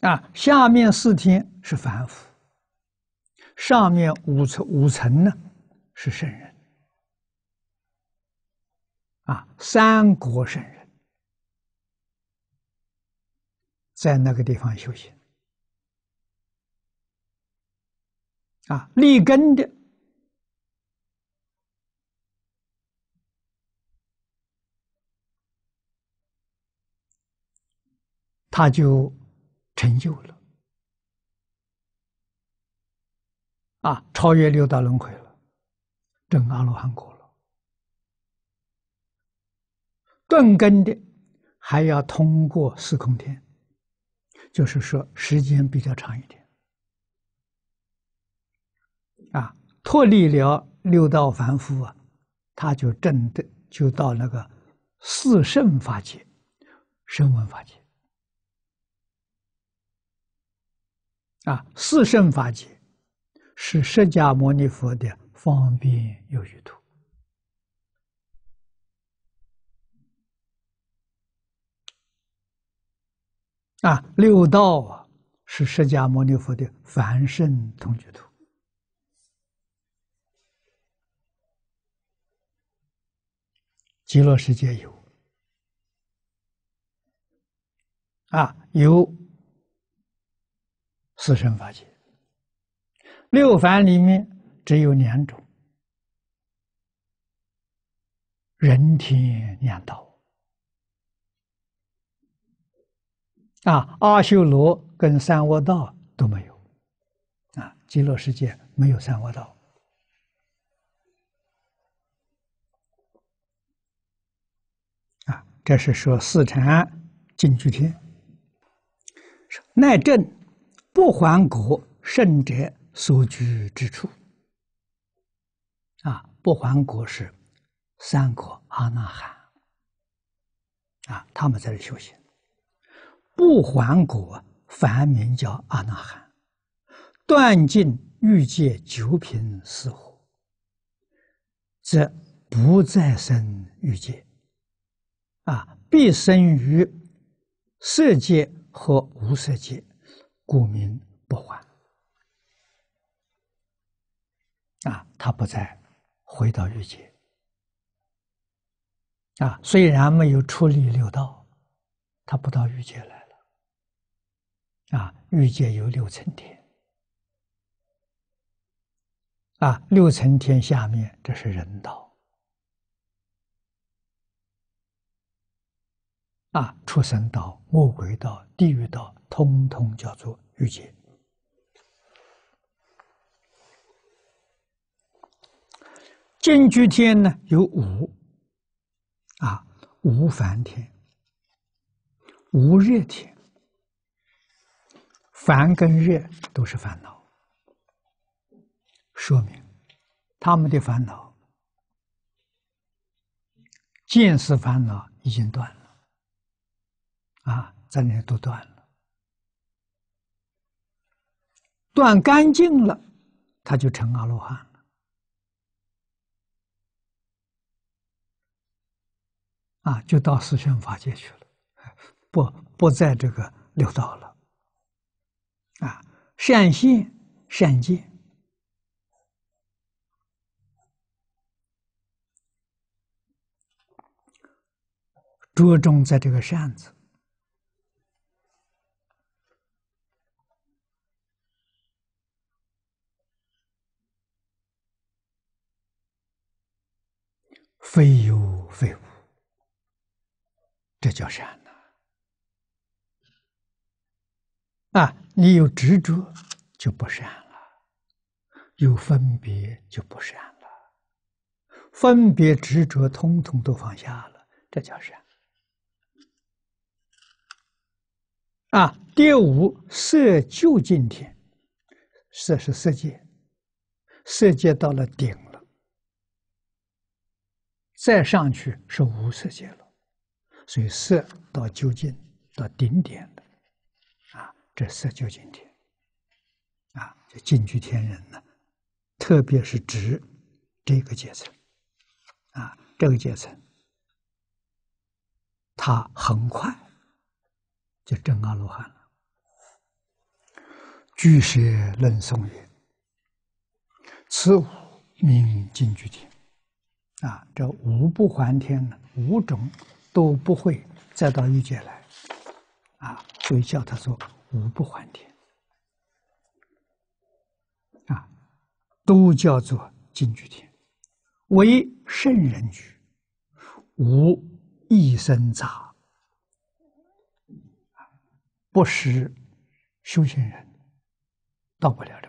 Speaker 1: 啊，下面四天是凡夫，上面五层五层呢是圣人。啊，三国圣人，在那个地方修行。啊，立根的，他就成就了啊，超越六道轮回了，证阿罗汉果了。断根的还要通过四空天，就是说时间比较长一点。啊，脱离了六道凡夫啊，他就真的就到那个四圣法界、声闻法界啊。四圣法界是释迦牟尼佛的方便有余土啊，六道啊是释迦牟尼佛的凡圣同居土。极乐世界有啊，有四生法界六凡里面只有两种：人天两道啊，阿修罗跟三恶道都没有啊，极乐世界没有三恶道。这是说四禅净居天，乃正不还果圣者所居之处。啊，不还果是三果阿那含，啊，他们在这修行。不还果梵名叫阿那含，断尽欲界九品四火，则不再生欲界。啊，必生于色界和无色界，故名不还。啊，他不再回到欲界。啊，虽然没有出离六道，他不到欲界来了。啊，欲界有六层天。啊，六层天下面，这是人道。啊，畜生道、魔鬼道、地狱道，通通叫做欲界。净居天呢有五，啊，无烦天、无热天，烦跟热都是烦恼，说明他们的烦恼，见识烦恼已经断。啊，在那都断了，断干净了，他就成阿罗汉了。啊，就到四圣法界去了，不不在这个六道了。啊，善信善戒，着重在这个善字。非有非无，这叫善呐、啊，你有执着就不善了，有分别就不善了，分别执着通通都放下了，这叫善。啊，第五色就今天，色是色界，色界到了顶。再上去是无色界了，所以色到究竟到顶点的，啊，这色究竟天，啊，就进居天人呢，特别是指这个阶层，啊，这个阶层，他很快就证阿罗汉了。居舍论颂曰：“此五名进居天。”啊，这无不还天呢，五种都不会再到欲界来，啊，所以叫他做无不还天。啊，都叫做金居天，唯圣人居，无一生杂，不识修行人到不了这。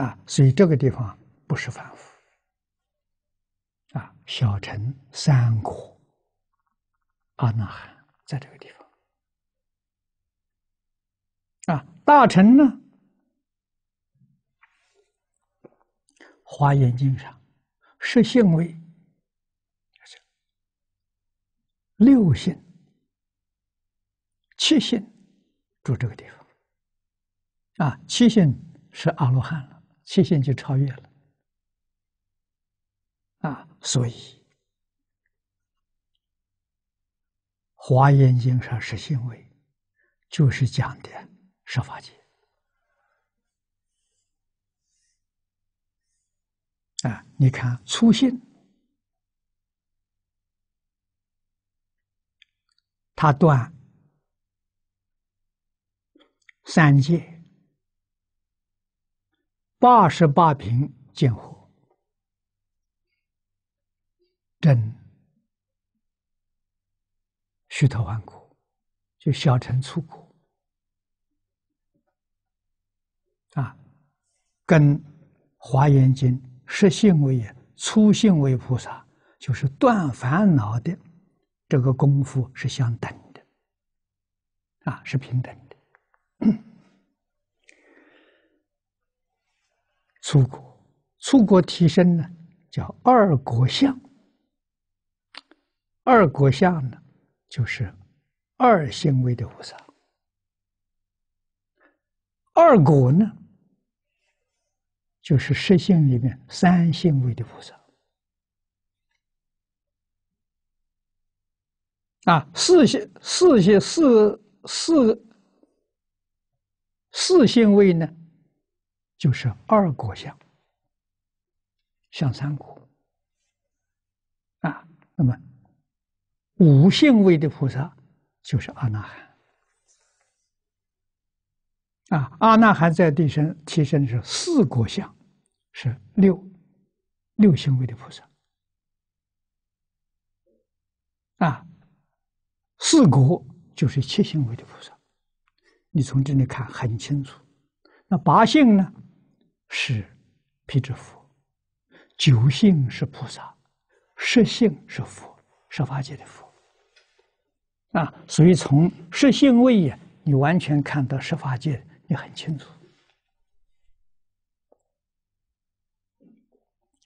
Speaker 1: 啊，所以这个地方不是凡夫，啊，小乘三国，阿那含在这个地方，啊，大乘呢，《华严经》上是性为六信、七信住这个地方，啊，七信是阿罗汉了。期限就超越了，啊，所以《华严经》上释心位，就是讲的十法界啊。你看粗信，他断三界。八十八平见火，真虚脱万苦，就小乘出苦啊，跟《华严经》实性为也，粗性为菩萨，就是断烦恼的这个功夫是相等的，啊，是平等的。出国，出国提升呢，叫二果相。二果相呢，就是二性位的菩萨。二果呢，就是实性里面三性位的菩萨。啊，四性、四性、四四四性位呢？就是二果相，像三果，啊，那么五性位的菩萨就是阿那含，啊，阿那含在地身提升的是四果相，是六六性位的菩萨，啊，四果就是七性位的菩萨，你从这里看很清楚，那八性呢？是皮之肤，九性是菩萨，十性是佛，十法界的佛啊！所以从十性位也，你完全看到十法界，你很清楚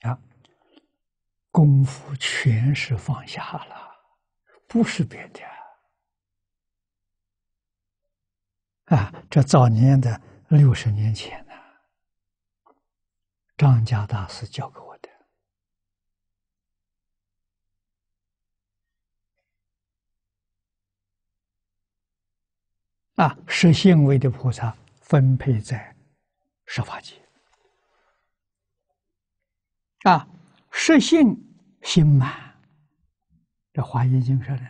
Speaker 1: 啊。功夫全是放下了，不是别的啊。这早年的六十年前。张家大师教给我的啊，十性位的菩萨分配在十法界啊，实性心满，这华严经说的，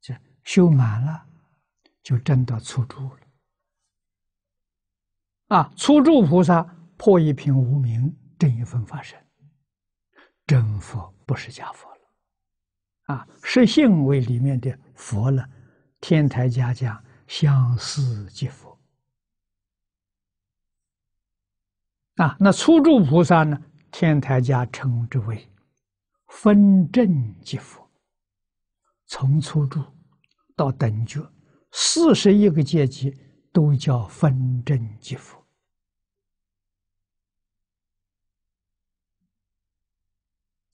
Speaker 1: 就修满了，就真的出住了啊，出住菩萨。破一品无名，正一分法身，真佛不是假佛了，啊，是性为里面的佛了。天台家讲相思即佛，啊，那初住菩萨呢？天台家称之为分正即佛。从初住到等觉，四十一个阶级都叫分正即佛。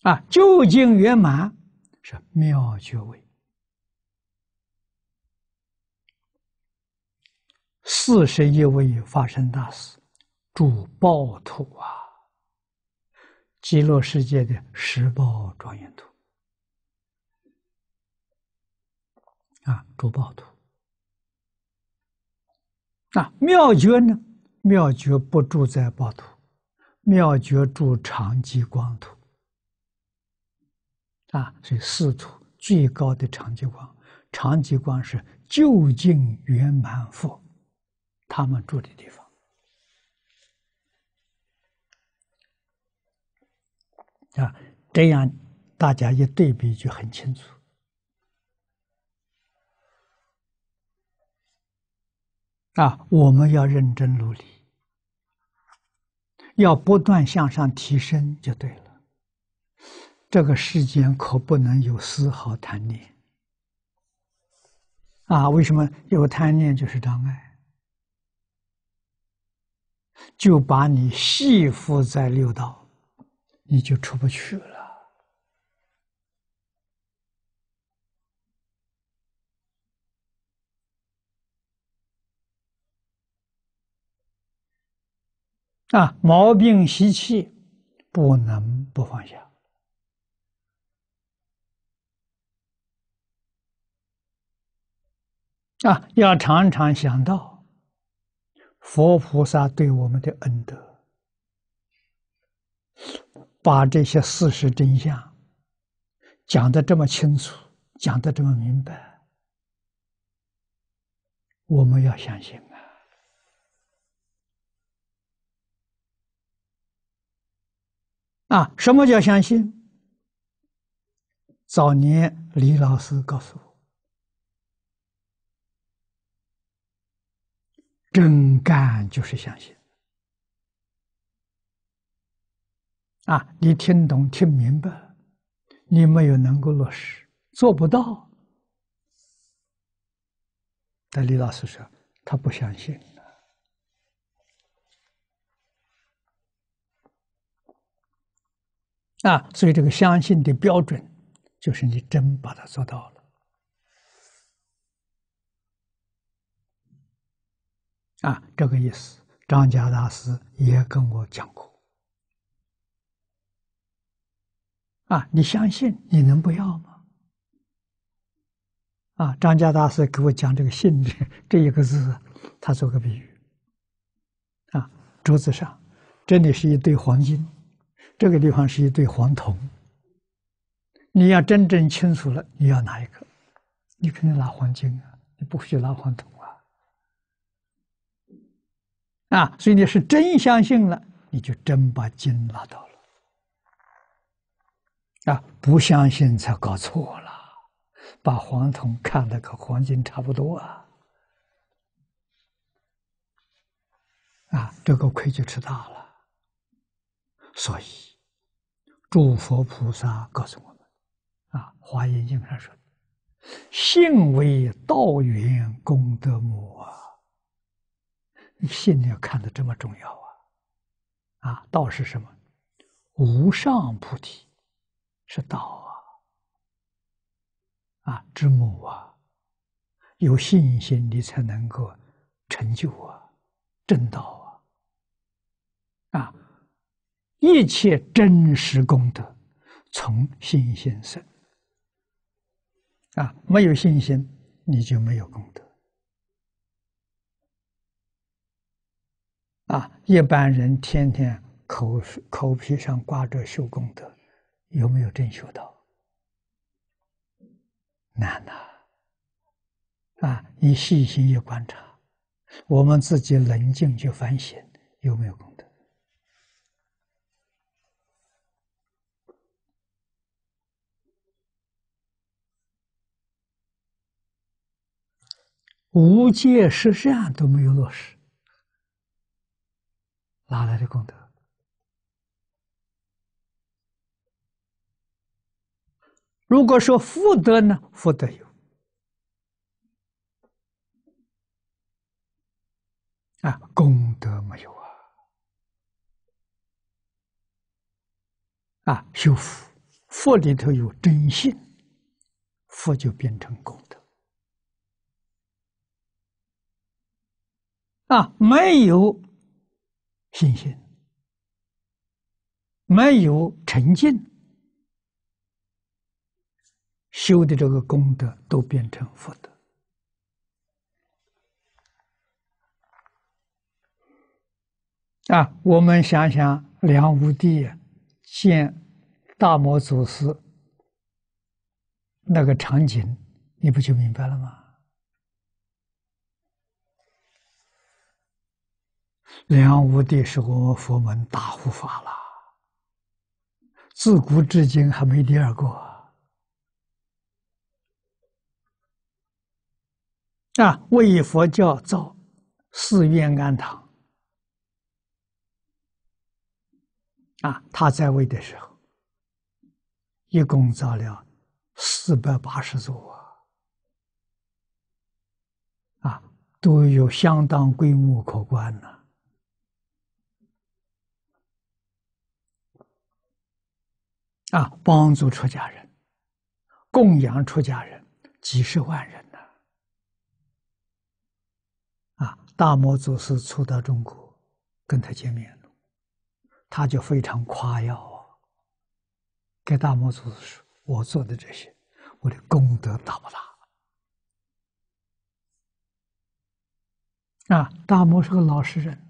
Speaker 1: 啊，究竟圆满是妙觉位，四十一位发生大事，主暴土啊，极乐世界的十报庄严土，啊，主暴土。那妙觉呢？妙觉不住在暴土，妙觉住常寂光土。啊，所以四土最高的长吉光，长吉光是就近圆满佛，他们住的地方。啊，这样大家一对比就很清楚。啊，我们要认真努力，要不断向上提升，就对了。这个世间可不能有丝毫贪念啊！为什么有贪念就是障碍？就把你系缚在六道，你就出不去了啊！毛病习气不能不放下。啊，要常常想到佛菩萨对我们的恩德，把这些事实真相讲的这么清楚，讲的这么明白，我们要相信啊！啊，什么叫相信？早年李老师告诉我。真干就是相信，啊！你听懂、听明白，你没有能够落实，做不到。但李老师说他不相信，啊！所以这个相信的标准，就是你真把它做到了。啊，这个意思，张家大师也跟我讲过。啊，你相信你能不要吗？啊，张家大师给我讲这个“信 ”这一个字，他做个比喻。啊，桌子上，这里是一对黄金，这个地方是一对黄铜。你要真正清楚了，你要哪一个？你肯定拿黄金啊，你不许拿黄铜。啊，所以你是真相信了，你就真把金拿到了。啊，不相信才搞错了，把黄铜看得和黄金差不多啊，啊，这个亏就吃大了。所以，诸佛菩萨告诉我们，啊，《华严经》上说，信为道源功德母啊。信念看得这么重要啊！啊，道是什么？无上菩提是道啊！啊，之母啊！有信心，你才能够成就啊，正道啊！啊，一切真实功德从信心生。啊，没有信心，你就没有功德。啊，一般人天天口口皮上挂着修功德，有没有真修道？难呐！啊，你细心一观察，我们自己冷静去反省，有没有功德？无界十善都没有落实。哪来的功德？如果说福德呢？福德有啊，功德没有啊。啊，修福，福里头有真心，福就变成功德。啊，没有。信心，没有沉浸，修的这个功德都变成福德啊！我们想想梁武帝见大摩祖师那个场景，你不就明白了吗？梁武帝是我们佛门大护法了，自古至今还没第二个啊！为佛教造寺院、庵堂啊！他在位的时候，一共造了四百八十座啊，都有相当规模可观呢。啊，帮助出家人，供养出家人，几十万人呢。啊，大摩祖师初到中国，跟他见面了，他就非常夸耀啊，给大摩祖师说：“我做的这些，我的功德大不大？”啊，大摩是个老实人，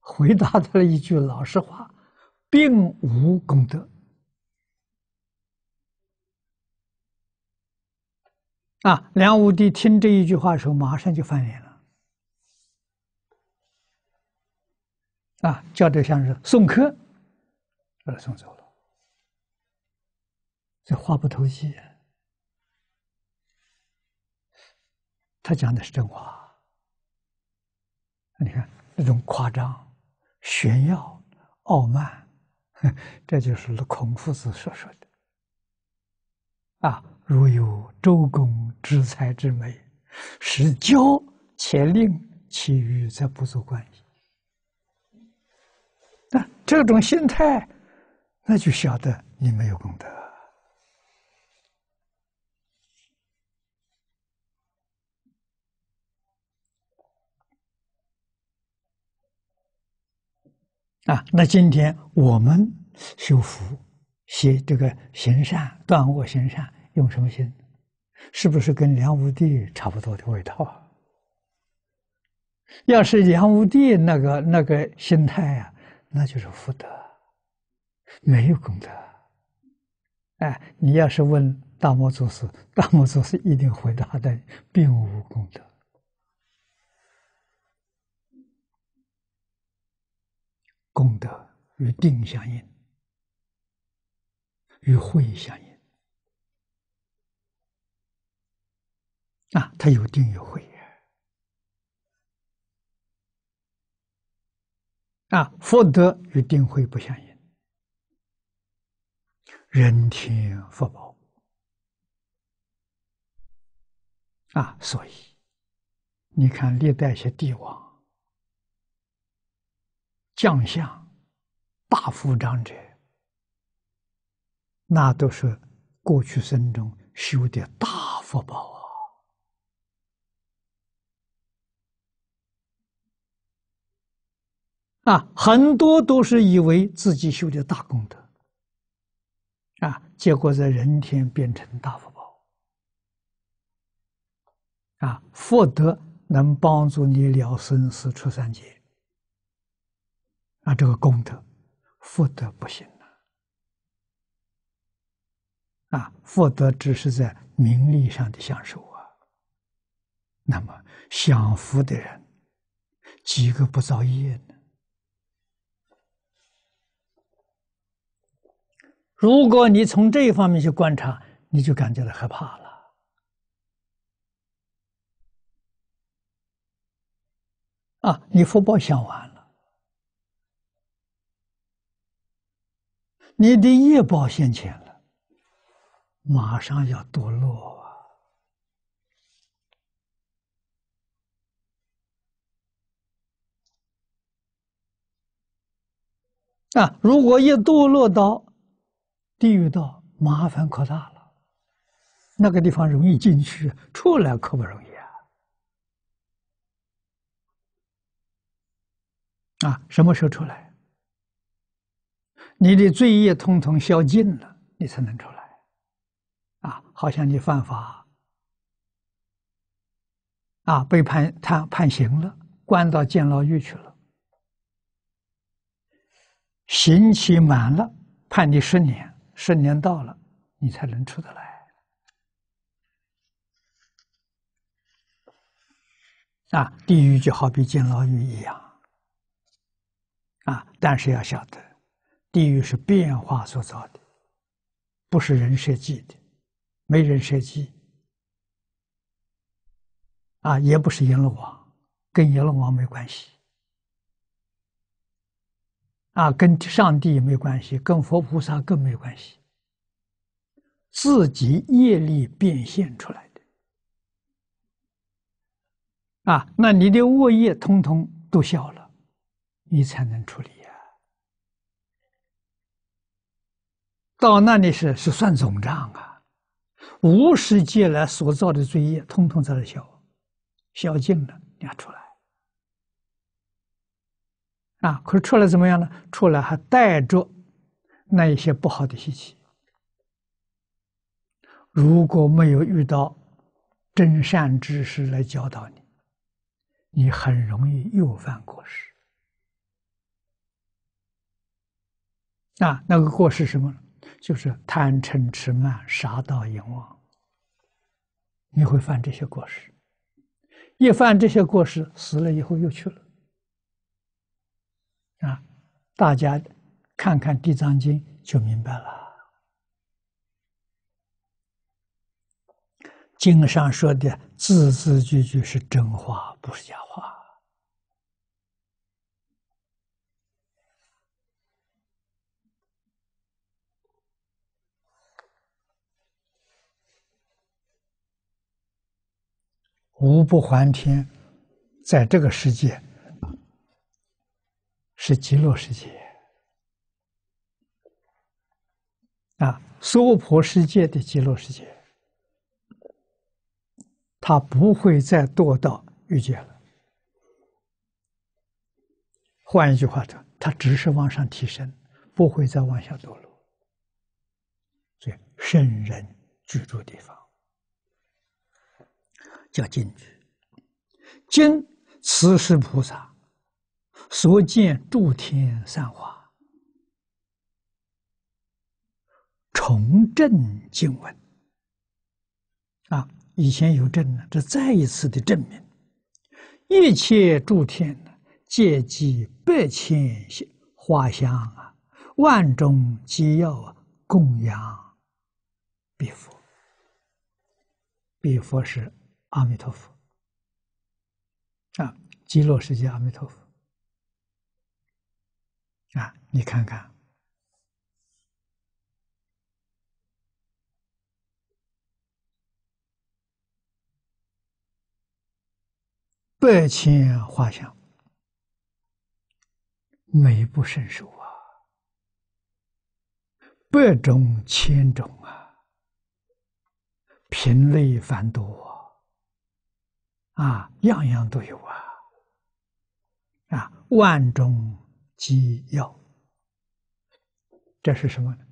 Speaker 1: 回答他了一句老实话，并无功德。啊！梁武帝听这一句话的时候，马上就翻脸了。啊，叫着像是送客，把他送走了。这话不投机，他讲的是真话。你看那种夸张、炫耀、傲慢，这就是孔夫子所说的。啊！如有周公之才之美，使教且令，其余则不足观矣。那这种心态，那就晓得你没有功德。啊！那今天我们修福。行这个行善断恶行善用什么心？是不是跟梁武帝差不多的味道啊？要是梁武帝那个那个心态啊，那就是福德，没有功德。哎，你要是问大摩祖师，大摩祖师一定回答的并无功德。功德与定相应。与慧相应啊，他有定有慧啊，福德与定慧不相应，人天福报啊，所以你看历代些帝王、将相、大夫长者。那都是过去生中修的大福报啊！啊，很多都是以为自己修的大功德，啊，结果在人天变成大福报，啊，福德能帮助你了生死、出三界，啊，这个功德，福德不行。啊，获得只是在名利上的享受啊。那么，享福的人几个不造业呢？如果你从这一方面去观察，你就感觉到害怕了。啊，你福报享完了，你的业报现前了。马上要堕落啊！啊，如果一堕落到地狱道，麻烦可大了。那个地方容易进去，出来可不容易啊！啊，什么时候出来？你的罪业统统消尽了，你才能出来。好像你犯法啊，被判判判刑了，关到监牢狱去了。刑期满了，判你十年，十年到了，你才能出得来。啊，地狱就好比监牢狱一样啊，但是要晓得，地狱是变化所造的，不是人设计的。没人设计，啊，也不是阎罗王，跟阎罗王没关系，啊，跟上帝也没关系，跟佛菩萨更没有关系，自己业力变现出来的，啊，那你的恶业通通都消了，你才能处理。啊！到那里是是算总账啊！无始劫来所造的罪业，统统在那消，消尽了，念出来。啊！可是出来怎么样呢？出来还带着那一些不好的习气。如果没有遇到真善知识来教导你，你很容易又犯过失。啊，那个过失什么？呢？就是贪嗔痴慢杀盗淫妄，你会犯这些过失。一犯这些过失，死了以后又去了。啊，大家看看《地藏经》就明白了。经上说的字字句句是真话，不是假话。无不还天，在这个世界是极乐世界啊，娑婆世界的极乐世界，他不会再堕到欲界了。换一句话说，它只是往上提升，不会再往下堕落，所以圣人居住地方。叫经句，今慈氏菩萨所见诸天善华重振经文啊，以前有证呢，这再一次的证明，一切诸天呢，借机百千花香啊，万种皆要啊，供养彼佛，彼佛是。阿弥陀佛！啊，极乐世界阿弥陀佛！啊，你看看，百千花香，美不胜收啊！百种千种啊，品类繁多。啊，样样都有啊！啊，万种机要。这是什么？呢？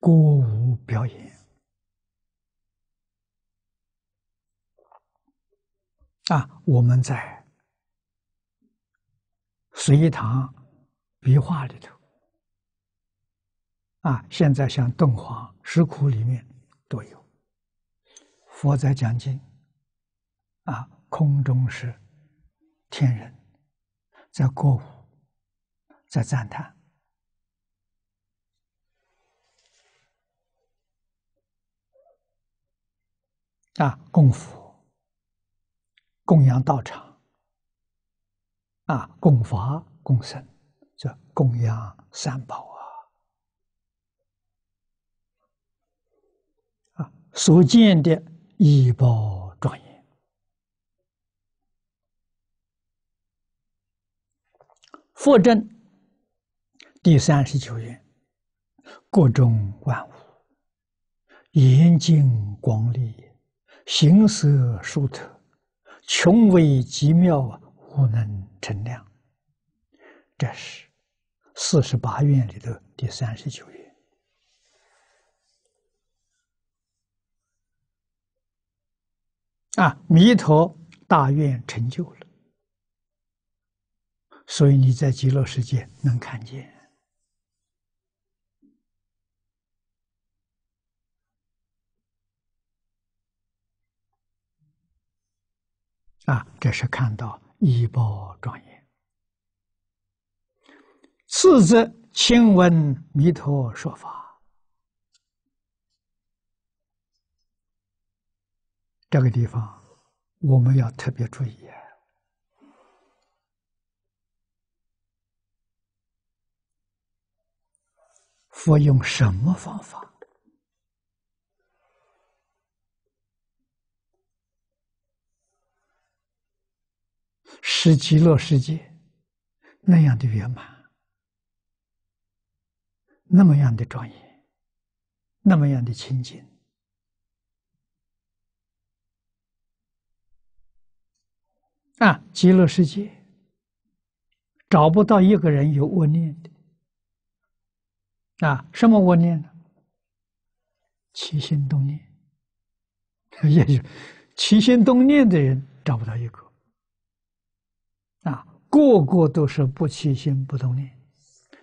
Speaker 1: 歌舞表演啊！我们在隋唐壁画里头啊，现在像敦煌石窟里面都有佛在讲经啊。空中是天人，在歌舞，在赞叹啊，供佛、供养道场啊，供佛、供僧，这供养三宝啊，啊，所见的依宝佛正第三十九愿，各种万物，严净光丽，形色殊特，穷微极妙，无能成量。这是四十八愿里的第三十九愿。啊，弥陀大愿成就了。所以你在极乐世界能看见啊，这是看到一报庄严。次则亲闻弥陀说法，这个地方我们要特别注意。啊。佛用什么方法？是极乐世界那样的圆满，那么样的庄严，那么样的清净啊！极乐世界找不到一个人有恶念的。啊，什么我念呢？起心动念，也就起心动念的人找不到一个。啊，个个都是不起心不动念，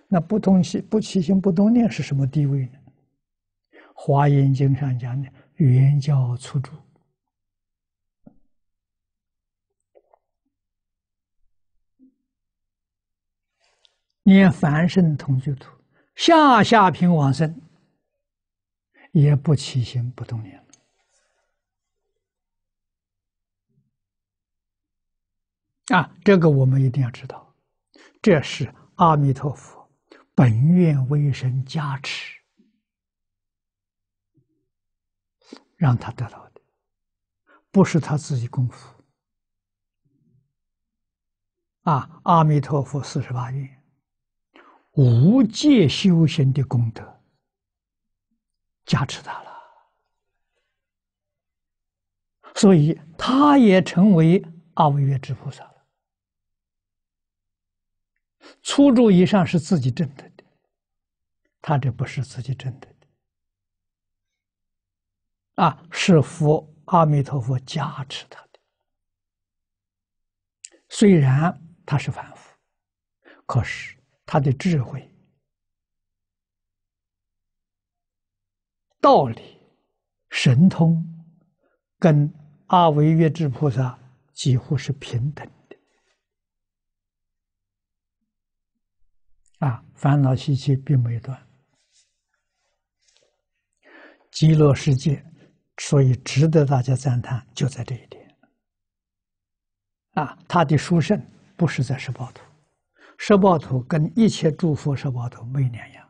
Speaker 1: 那不动心不起心不动念是什么地位呢？华严经上讲的，言教初主，念凡圣同居土。下下品往生，也不起心不动念啊！这个我们一定要知道，这是阿弥陀佛本愿威神加持，让他得到的，不是他自己功夫啊！阿弥陀佛四十八愿。无界修行的功德加持他了，所以他也成为阿维约之菩萨了。初住以上是自己挣得的，他这不是自己挣得的，啊，是佛阿弥陀佛加持他的。虽然他是凡夫，可是。他的智慧、道理、神通，跟阿维月智菩萨几乎是平等的。啊，烦恼习气并没有断，极乐世界，所以值得大家赞叹，就在这一点。啊，他的书胜不是在十暴徒。十八图跟一切诸佛十报图没两样，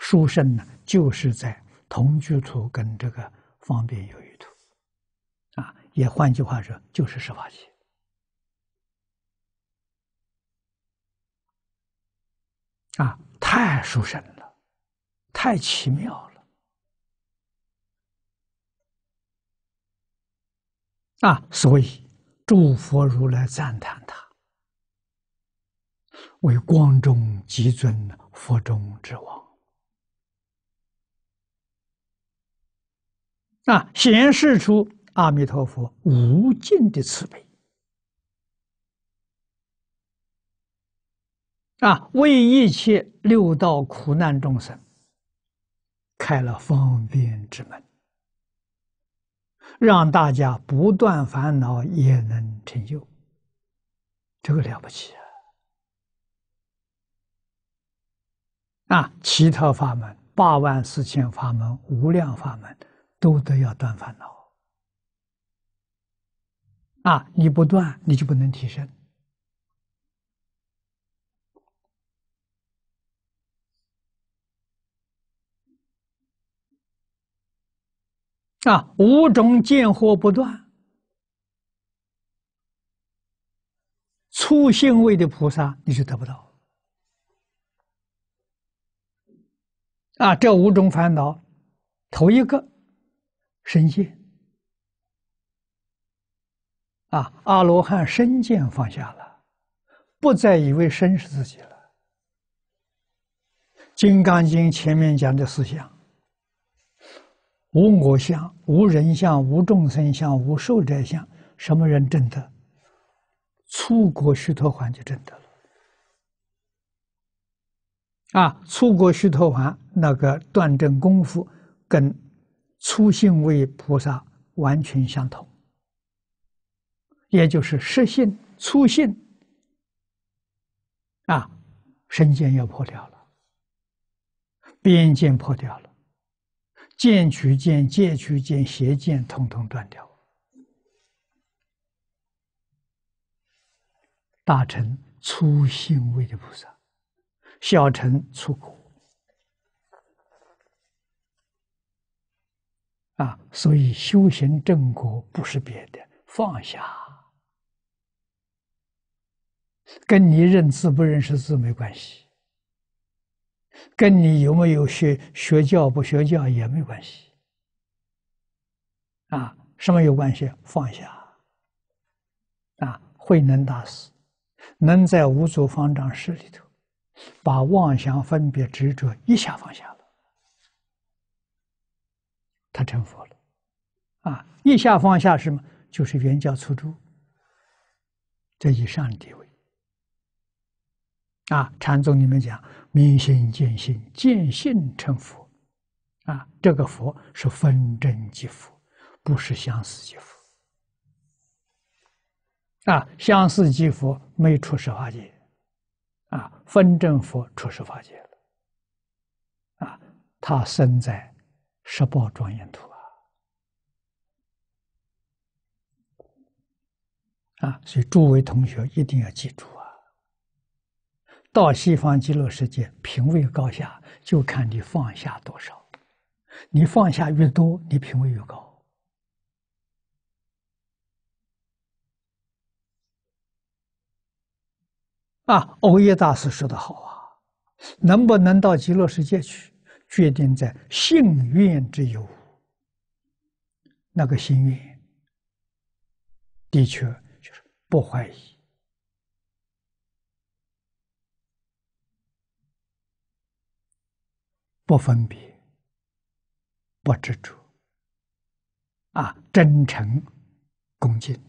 Speaker 1: 殊胜呢，就是在同居图跟这个方便有余图，啊，也换句话说，就是十法界，啊，太殊胜了，太奇妙了，啊，所以诸佛如来赞叹他。为光中极尊佛中之王，啊，显示出阿弥陀佛无尽的慈悲啊，为一切六道苦难众生开了方便之门，让大家不断烦恼也能成就，这个了不起啊！啊，奇特法门，八万四千法门，无量法门，都得要断烦恼。啊，你不断，你就不能提升。啊，五种见惑不断，粗性味的菩萨，你就得不到。啊，这五种烦恼，头一个身见。啊，阿罗汉身见放下了，不再以为身是自己了。《金刚经》前面讲的思想：无我相，无人相，无众生相，无寿者相。什么人证得？出国须陀环就证得了。啊，出国须陀洹那个断正功夫，跟初性位菩萨完全相同，也就是实性、粗性啊，身见要破掉了，边见破掉了，见取见、戒取见、邪见，通通断掉大成初心位的菩萨。小乘出苦啊，所以修行正果不是别的，放下，跟你认字不认识字没关系，跟你有没有学学教不学教也没关系，啊，什么有关系？放下啊！慧能大师能在五祖方丈室里头。把妄想、分别、执着一下放下了，他成佛了。啊，一下放下什么？就是圆教初住。这以上的地位。啊，禅宗里面讲明心见性，见性成佛。啊，这个佛是分真即佛，不是相似即佛。啊，相似即佛没出十法界。啊，分正佛出世法界了。啊，他生在十报庄严土啊。啊，所以诸位同学一定要记住啊，到西方极乐世界品位高下，就看你放下多少，你放下越多，你品位越高。啊，欧耶大师说的好啊，能不能到极乐世界去，决定在幸运之有。那个幸运，的确就是不怀疑，不分别，不执着，啊，真诚恭敬。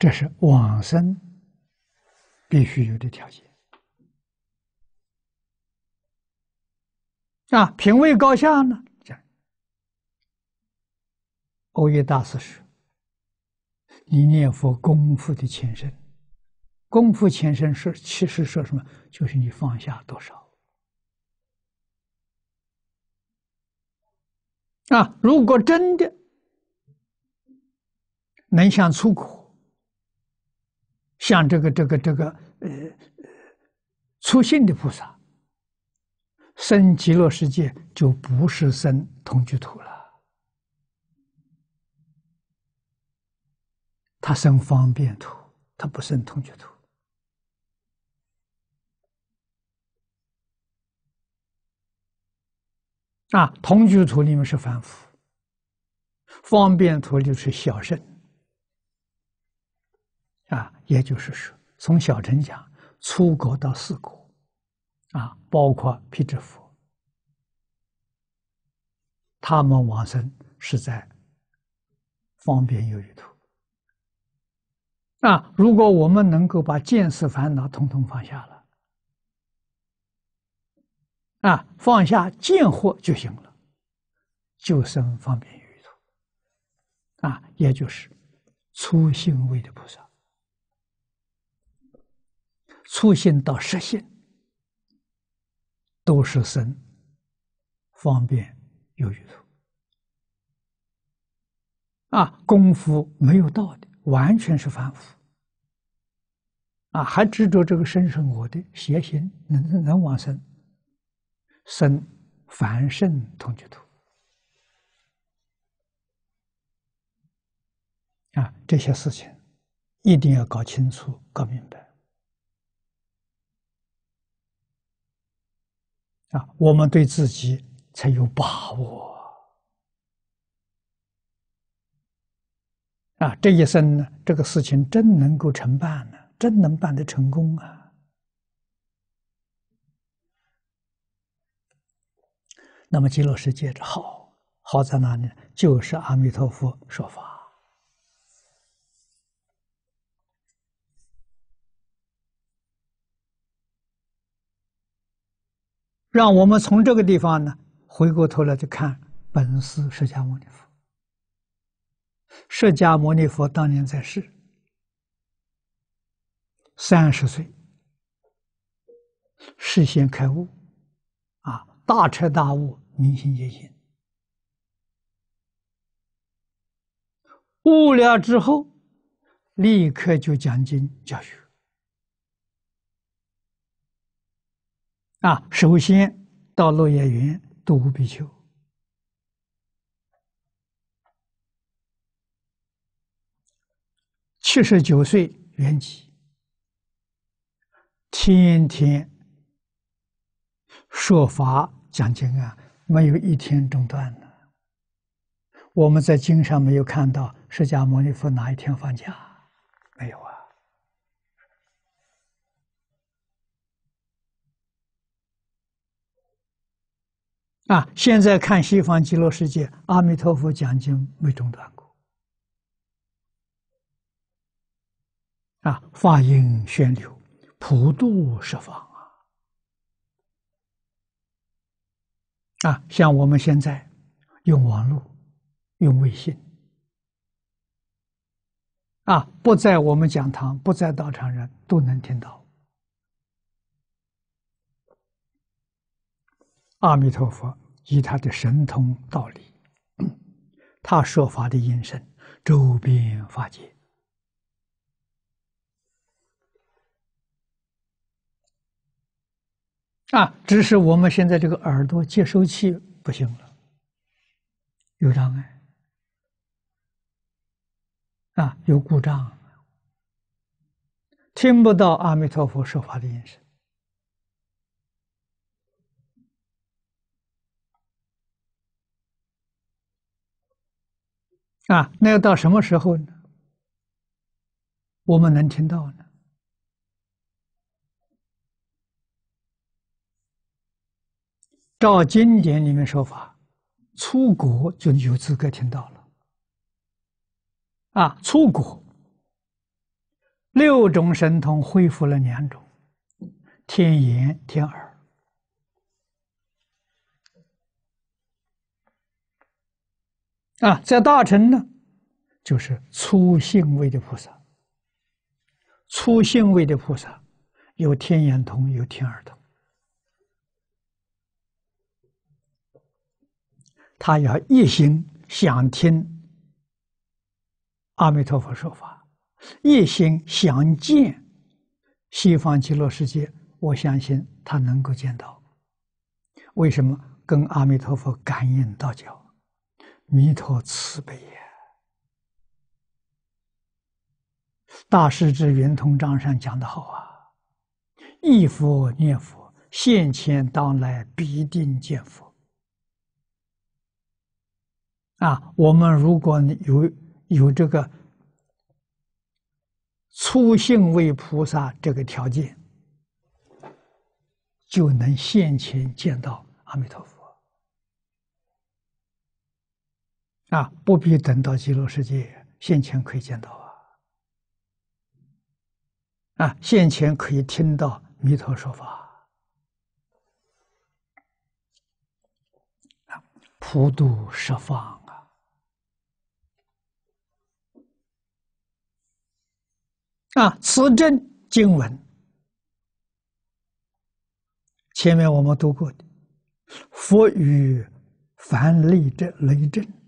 Speaker 1: 这是往生必须有的条件啊！品位高下呢？这样，欧耶大师说：“你念佛功夫的前身，功夫前身是其实说什么？就是你放下多少啊！如果真的能想出口。”像这个、这个、这个，呃，出心的菩萨生极乐世界就不是生同居土了，他生方便土，他不生同居土。啊，同居土里面是凡夫，方便土就是小圣。啊，也就是说，从小乘讲出果到四果，啊，包括辟支佛，他们往生是在方便有余土。啊，如果我们能够把见识烦恼通通放下了，啊，放下见惑就行了，就生方便有余土。啊，也就是粗心位的菩萨。出现到实现，都是生方便有余土啊，功夫没有道的，完全是凡夫啊，还执着这个生生我的邪心，能能往生生凡圣同居土啊，这些事情一定要搞清楚、搞明白。啊，我们对自己才有把握啊！这一生呢，这个事情真能够承办呢，真能办得成功啊！那么，极老师接着好，好在哪里？就是阿弥陀佛说法。让我们从这个地方呢，回过头来就看本师释迦牟尼佛。释迦牟尼佛当年在世三十岁，事先开悟，啊，大彻大悟，明心见性。悟了之后，立刻就讲经教学。啊，首先到落叶云度无比丘，七十九岁圆寂，天天说法讲经啊，没有一天中断的。我们在经上没有看到释迦牟尼佛哪一天放假。啊！现在看西方极乐世界，阿弥陀佛讲经没中断过。啊，法音宣流，普度十方啊！啊，像我们现在用网络、用微信，啊，不在我们讲堂，不在道场，人都能听到。阿弥陀佛，以他的神通道理，他说法的音声，周边法界。啊，只是我们现在这个耳朵接收器不行了，有障碍，啊，有故障，听不到阿弥陀佛说法的音声。啊，那要到什么时候呢？我们能听到呢？照经典里面说法，出国就有资格听到了。啊，出国，六种神通恢复了两种，天眼、天耳。啊，在大乘呢，就是粗信位的菩萨，粗信位的菩萨有天眼通，有天耳通，他要一心想听阿弥陀佛说法，一心想见西方极乐世界，我相信他能够见到。为什么跟阿弥陀佛感应道交？弥陀慈悲也，大师之圆通章上讲的好啊，“一佛念佛，现前当来必定见佛。”啊，我们如果有有这个粗性为菩萨这个条件，就能现前见到阿弥陀佛。啊，不必等到极乐世界，现前可以见到啊！啊，现前可以听到弥陀说法啊，普度十方啊！啊，此真经文，前面我们读过的，佛与凡力的雷震。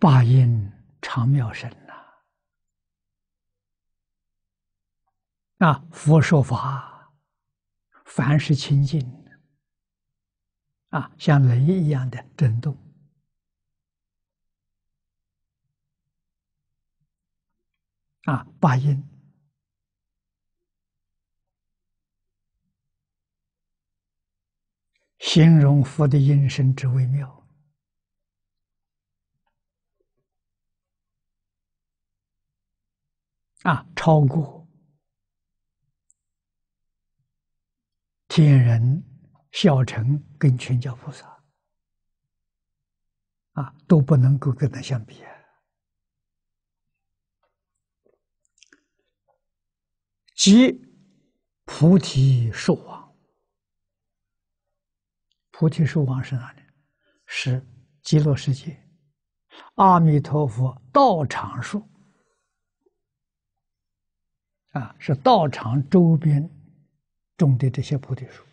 Speaker 1: 八音常妙神呐，啊，佛说法，凡是清净的，啊，像雷一样的震动，啊，八音，形容佛的音声之微妙。啊，超过天人、小乘跟全教菩萨，啊，都不能够跟他相比啊。即菩提树王，菩提树王是哪里？是极乐世界，阿弥陀佛道场树。啊，是道场周边种的这些菩提树，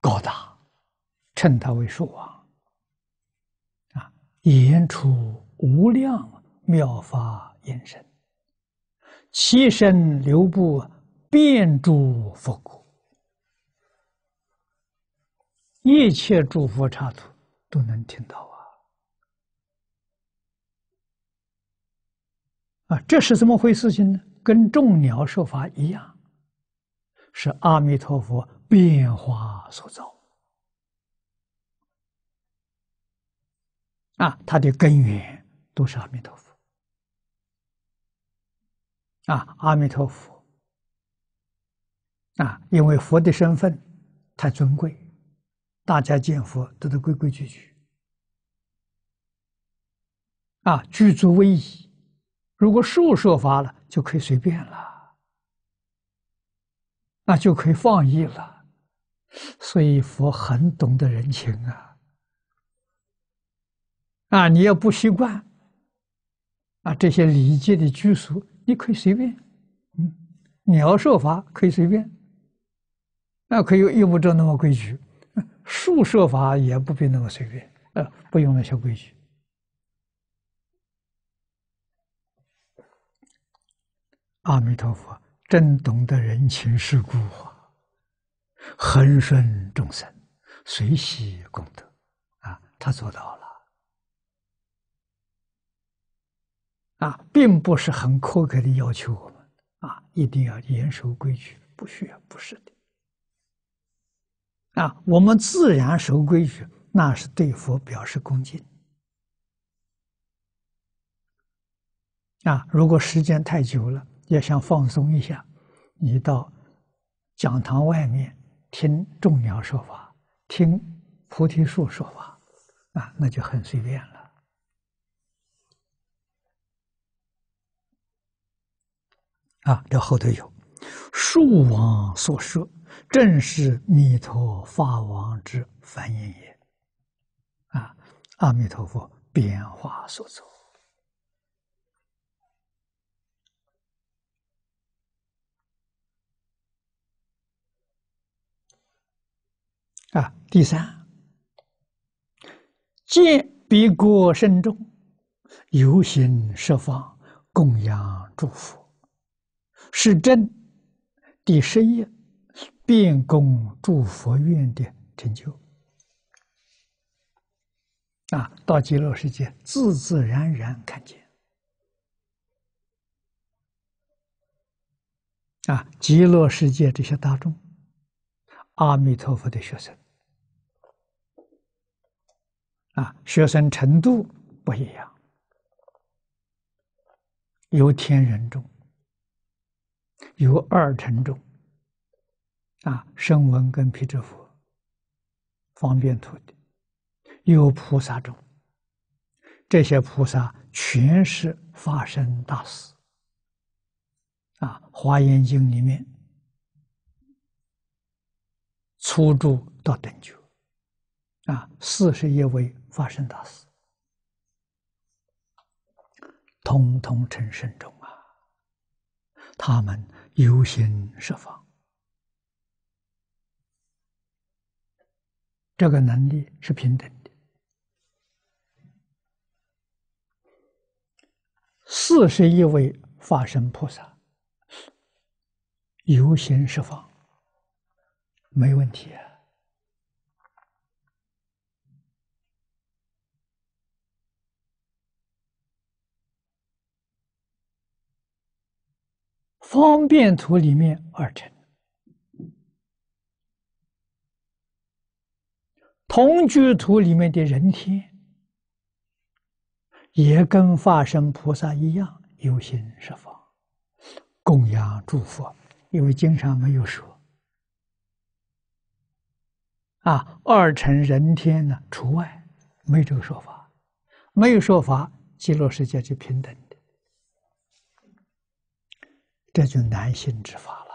Speaker 1: 高大，称它为树王。啊，言出无量妙法音声，七身流布遍诸佛国，一切诸佛刹土都能听到。啊，这是怎么回事情呢？跟众鸟说法一样，是阿弥陀佛变化所造。啊，它的根源都是阿弥陀佛。啊，阿弥陀佛。啊，因为佛的身份太尊贵，大家见佛都得规规矩矩。啊，具足威仪。如果受受法了，就可以随便了，那就可以放逸了。所以佛很懂得人情啊。啊，你要不习惯啊这些礼节的拘束，你可以随便。嗯，你要受法可以随便，那可以用不着那么规矩。受 设法也不必那么随便，呃，不用那些规矩。阿弥陀佛，真懂得人情世故啊！恒顺众生，随喜功德，啊，他做到了。啊，并不是很苛刻的要求我们啊，一定要严守规矩，不需要，不是的。啊，我们自然守规矩，那是对佛表示恭敬。啊，如果时间太久了。也想放松一下，你到讲堂外面听众鸟说法，听菩提树说法，啊，那就很随便了。啊，这后头有树王所说，正是弥陀法王之梵音也。啊，阿弥陀佛变化所作。啊，第三，见彼果深重，游行设方供养祝福，是真第十一变供祝佛愿的成就。啊，到极乐世界自自然然看见。啊，极乐世界这些大众，阿弥陀佛的学生。啊，学生程度不一样，有天人中，有二乘中，啊，声闻跟皮支佛方便土地有菩萨中，这些菩萨全是发身大事。啊，《华严经》里面，初住到等觉，啊，四十一位。法身大事，通通成圣众啊！他们优先设放，这个能力是平等的。四十一位法身菩萨优先设放，没问题啊。方便图里面二乘，同居图里面的人天，也跟化身菩萨一样，有心设法供养诸佛，因为经常没有说，啊，二乘人天呢除外，没这个说法，没有说法，极乐世界就平等。这就难行之法了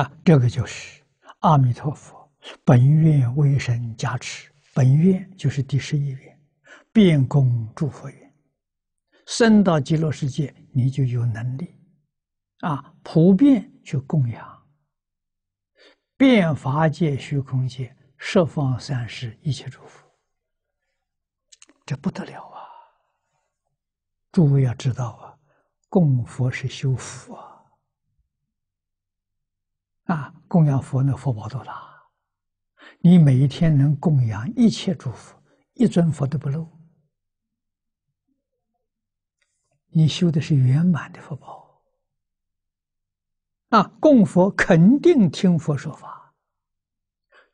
Speaker 1: 啊！这个就是阿弥陀佛本愿为神加持，本愿就是第十一愿，变供诸佛愿。生到极乐世界，你就有能力啊，普遍去供养变法界、虚空界。设方三世一切诸佛，这不得了啊！诸位要知道啊，供佛是修福啊，啊，供养佛那福报多大！你每一天能供养一切诸佛，一尊佛都不漏，你修的是圆满的福报。啊，供佛肯定听佛说法。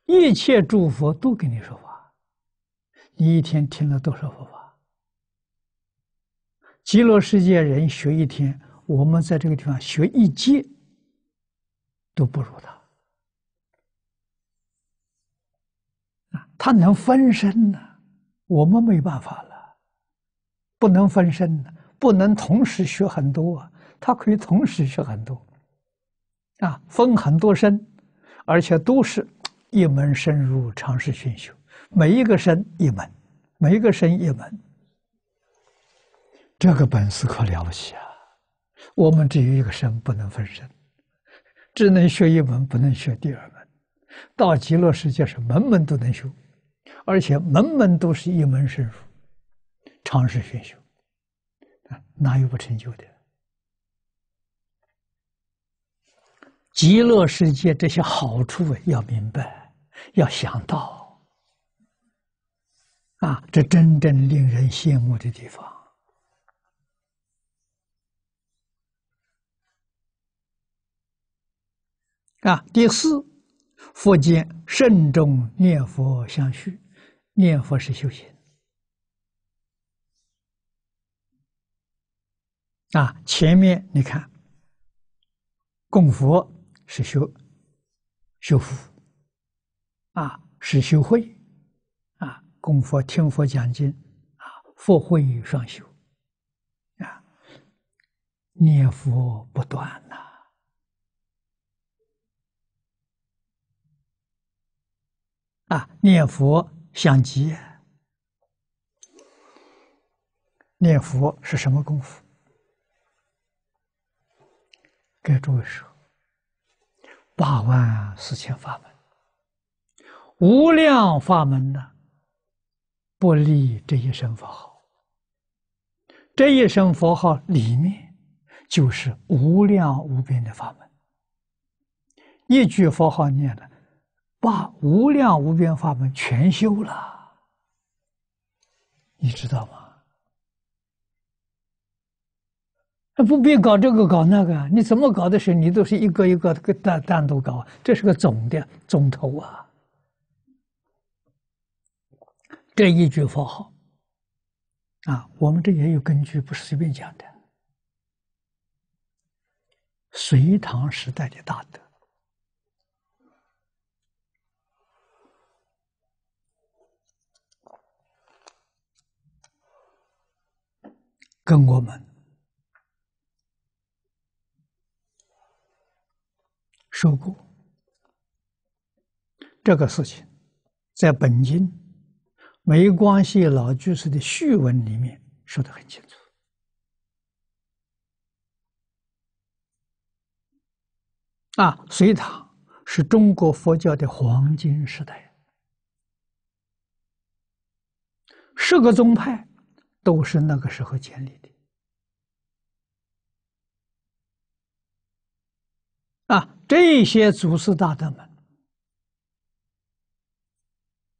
Speaker 1: 一切诸佛都跟你说法，你一天听了多少佛法？极乐世界人学一天，我们在这个地方学一届都不如他啊！他能分身呢，我们没办法了，不能分身呢，不能同时学很多，啊，他可以同时学很多，啊，分很多身，而且都是。一门深入，常试熏修。每一个深一门，每一个深一门，这个本事可了不起啊！我们只有一个身，不能分身，只能学一门，不能学第二门。到极乐世界是门门都能修，而且门门都是一门深入，常试熏修啊，哪有不成就的？极乐世界这些好处要明白，要想到啊，这真正令人羡慕的地方啊。第四，佛见慎重念佛相续，念佛是修行啊。前面你看，供佛。是修，修福，啊，是修慧，啊，供佛听佛讲经，啊，佛慧双修，啊，念佛不断呐，啊，念佛相极，念佛是什么功夫？给诸位说。八万四千法门，无量法门呢？不离这一声佛号，这一声佛号里面就是无量无边的法门。一句佛号念了，把无量无边法门全修了，你知道吗？他不必搞这个搞那个，你怎么搞的时候，你都是一个一个的，单单独搞，这是个总的总头啊。这一句话好，啊，我们这也有根据，不是随便讲的。隋唐时代的大德，跟我们。受过，这个事情在《本经》没关系老居士的序文里面说的很清楚。啊，隋唐是中国佛教的黄金时代，十个宗派都是那个时候建立的。啊，这些祖师大德们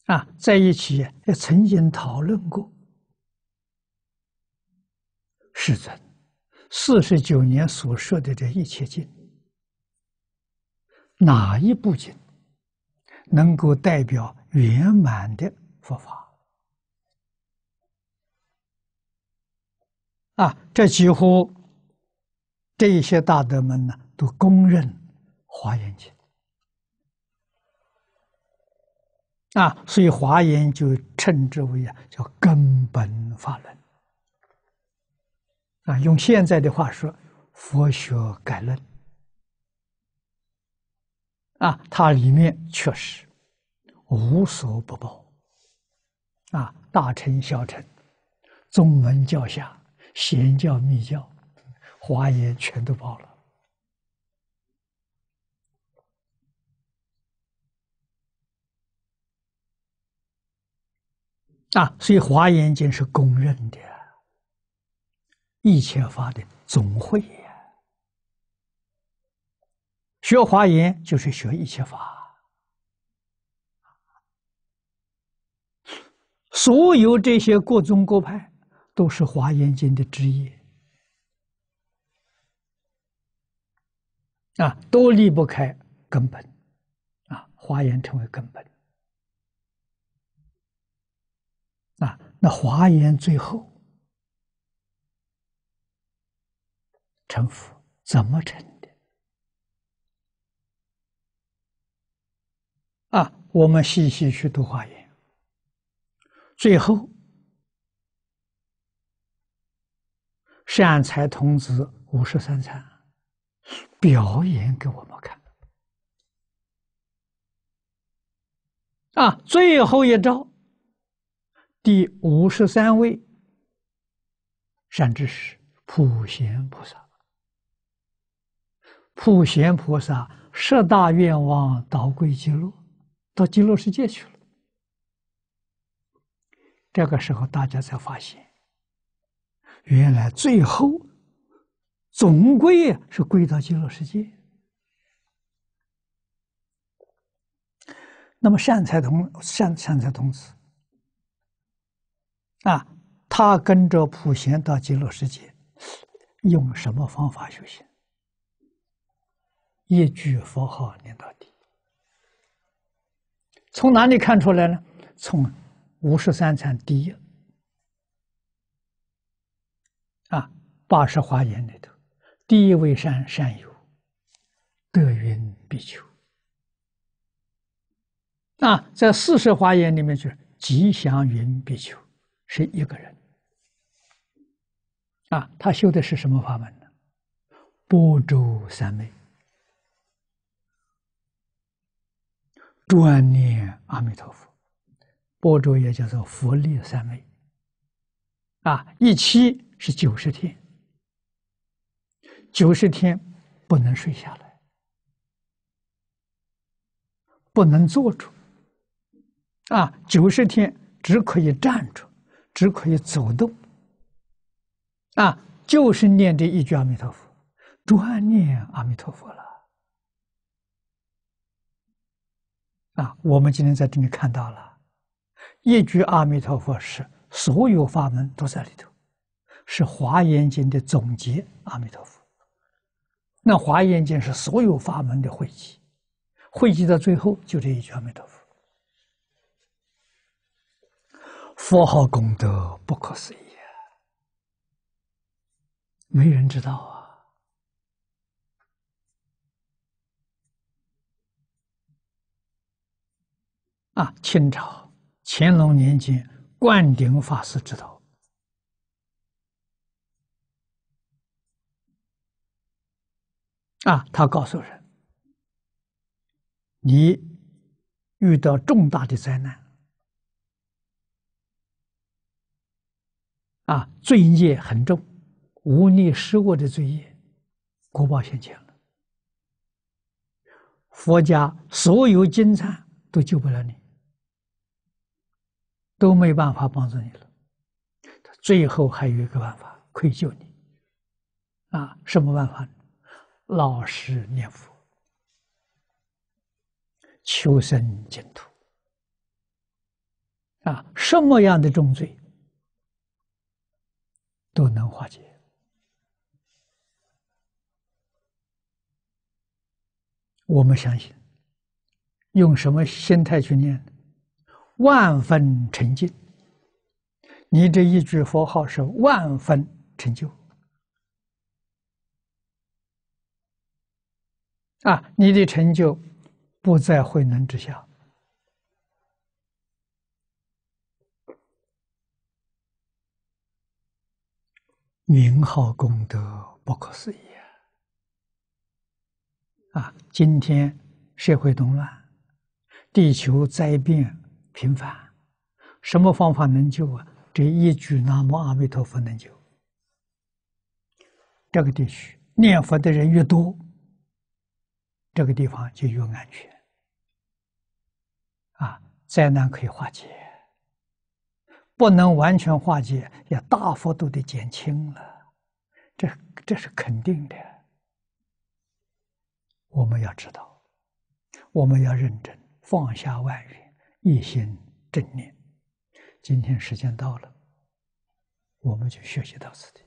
Speaker 1: 啊，在一起也曾经讨论过：世尊四十九年所设的这一切经，哪一部经能够代表圆满的佛法？啊，这几乎这一些大德们呢？都公认《华严经》啊，所以《华严》就称之为啊叫根本法论啊。用现在的话说，佛学概论啊，它里面确实无所不包啊，大乘小乘、宗门教下、显教密教，《华严》全都包了。啊，所以《华严经》是公认的《一切法》的总会呀。学华严就是学一切法，所有这些各宗各派都是《华严经》的职业。啊，都离不开根本，啊，华严成为根本。啊，那华严最后成佛怎么成的？啊，我们细细去读华严，最后善财童子五十三参，表演给我们看。啊，最后一招。第五十三位善知识普贤菩萨，普贤菩萨十大愿望倒归极乐，到极乐世界去了。这个时候，大家才发现，原来最后总归是归到极乐世界。那么，善财童善善财童子。啊，他跟着普贤到极乐世界，用什么方法修行？一句佛号念到底。从哪里看出来呢？从五十三章第一啊，八十华严里头，第一位善善友，德云必求。啊，在四十华严里面就是吉祥云必求，是一个人啊，他修的是什么法门呢？波州三昧，专念阿弥陀佛。波州也叫做佛力三昧啊。一期是九十天，九十天不能睡下来，不能坐住啊，九十天只可以站住。只可以走动，啊，就是念这一句阿弥陀佛，专念阿弥陀佛了。啊，我们今天在这里看到了，一句阿弥陀佛是所有法门都在里头，是华严经的总结，阿弥陀佛。那华严经是所有法门的汇集，汇集到最后就这一句阿弥陀佛。佛号功德不可思议，没人知道啊！啊，清朝乾隆年间，灌顶法师知道啊，他告诉人：你遇到重大的灾难。啊，罪孽很重，无力施过的罪业，国宝现前了。佛家所有金灿都救不了你，都没办法帮助你了。他最后还有一个办法，愧疚你。啊，什么办法？老实念佛，求生净土。啊，什么样的重罪？都能化解。我们相信，用什么心态去念，万分沉净，你这一句佛号是万分成就啊！你的成就不在慧能之下。名号功德不可思议啊！今天社会动乱，地球灾变频繁，什么方法能救啊？这一句“南无阿弥陀佛”能救。这个地区念佛的人越多，这个地方就越安全。啊，灾难可以化解。不能完全化解，也大幅度的减轻了，这这是肯定的。我们要知道，我们要认真放下外遇，一心正念。今天时间到了，我们就学习到此。地。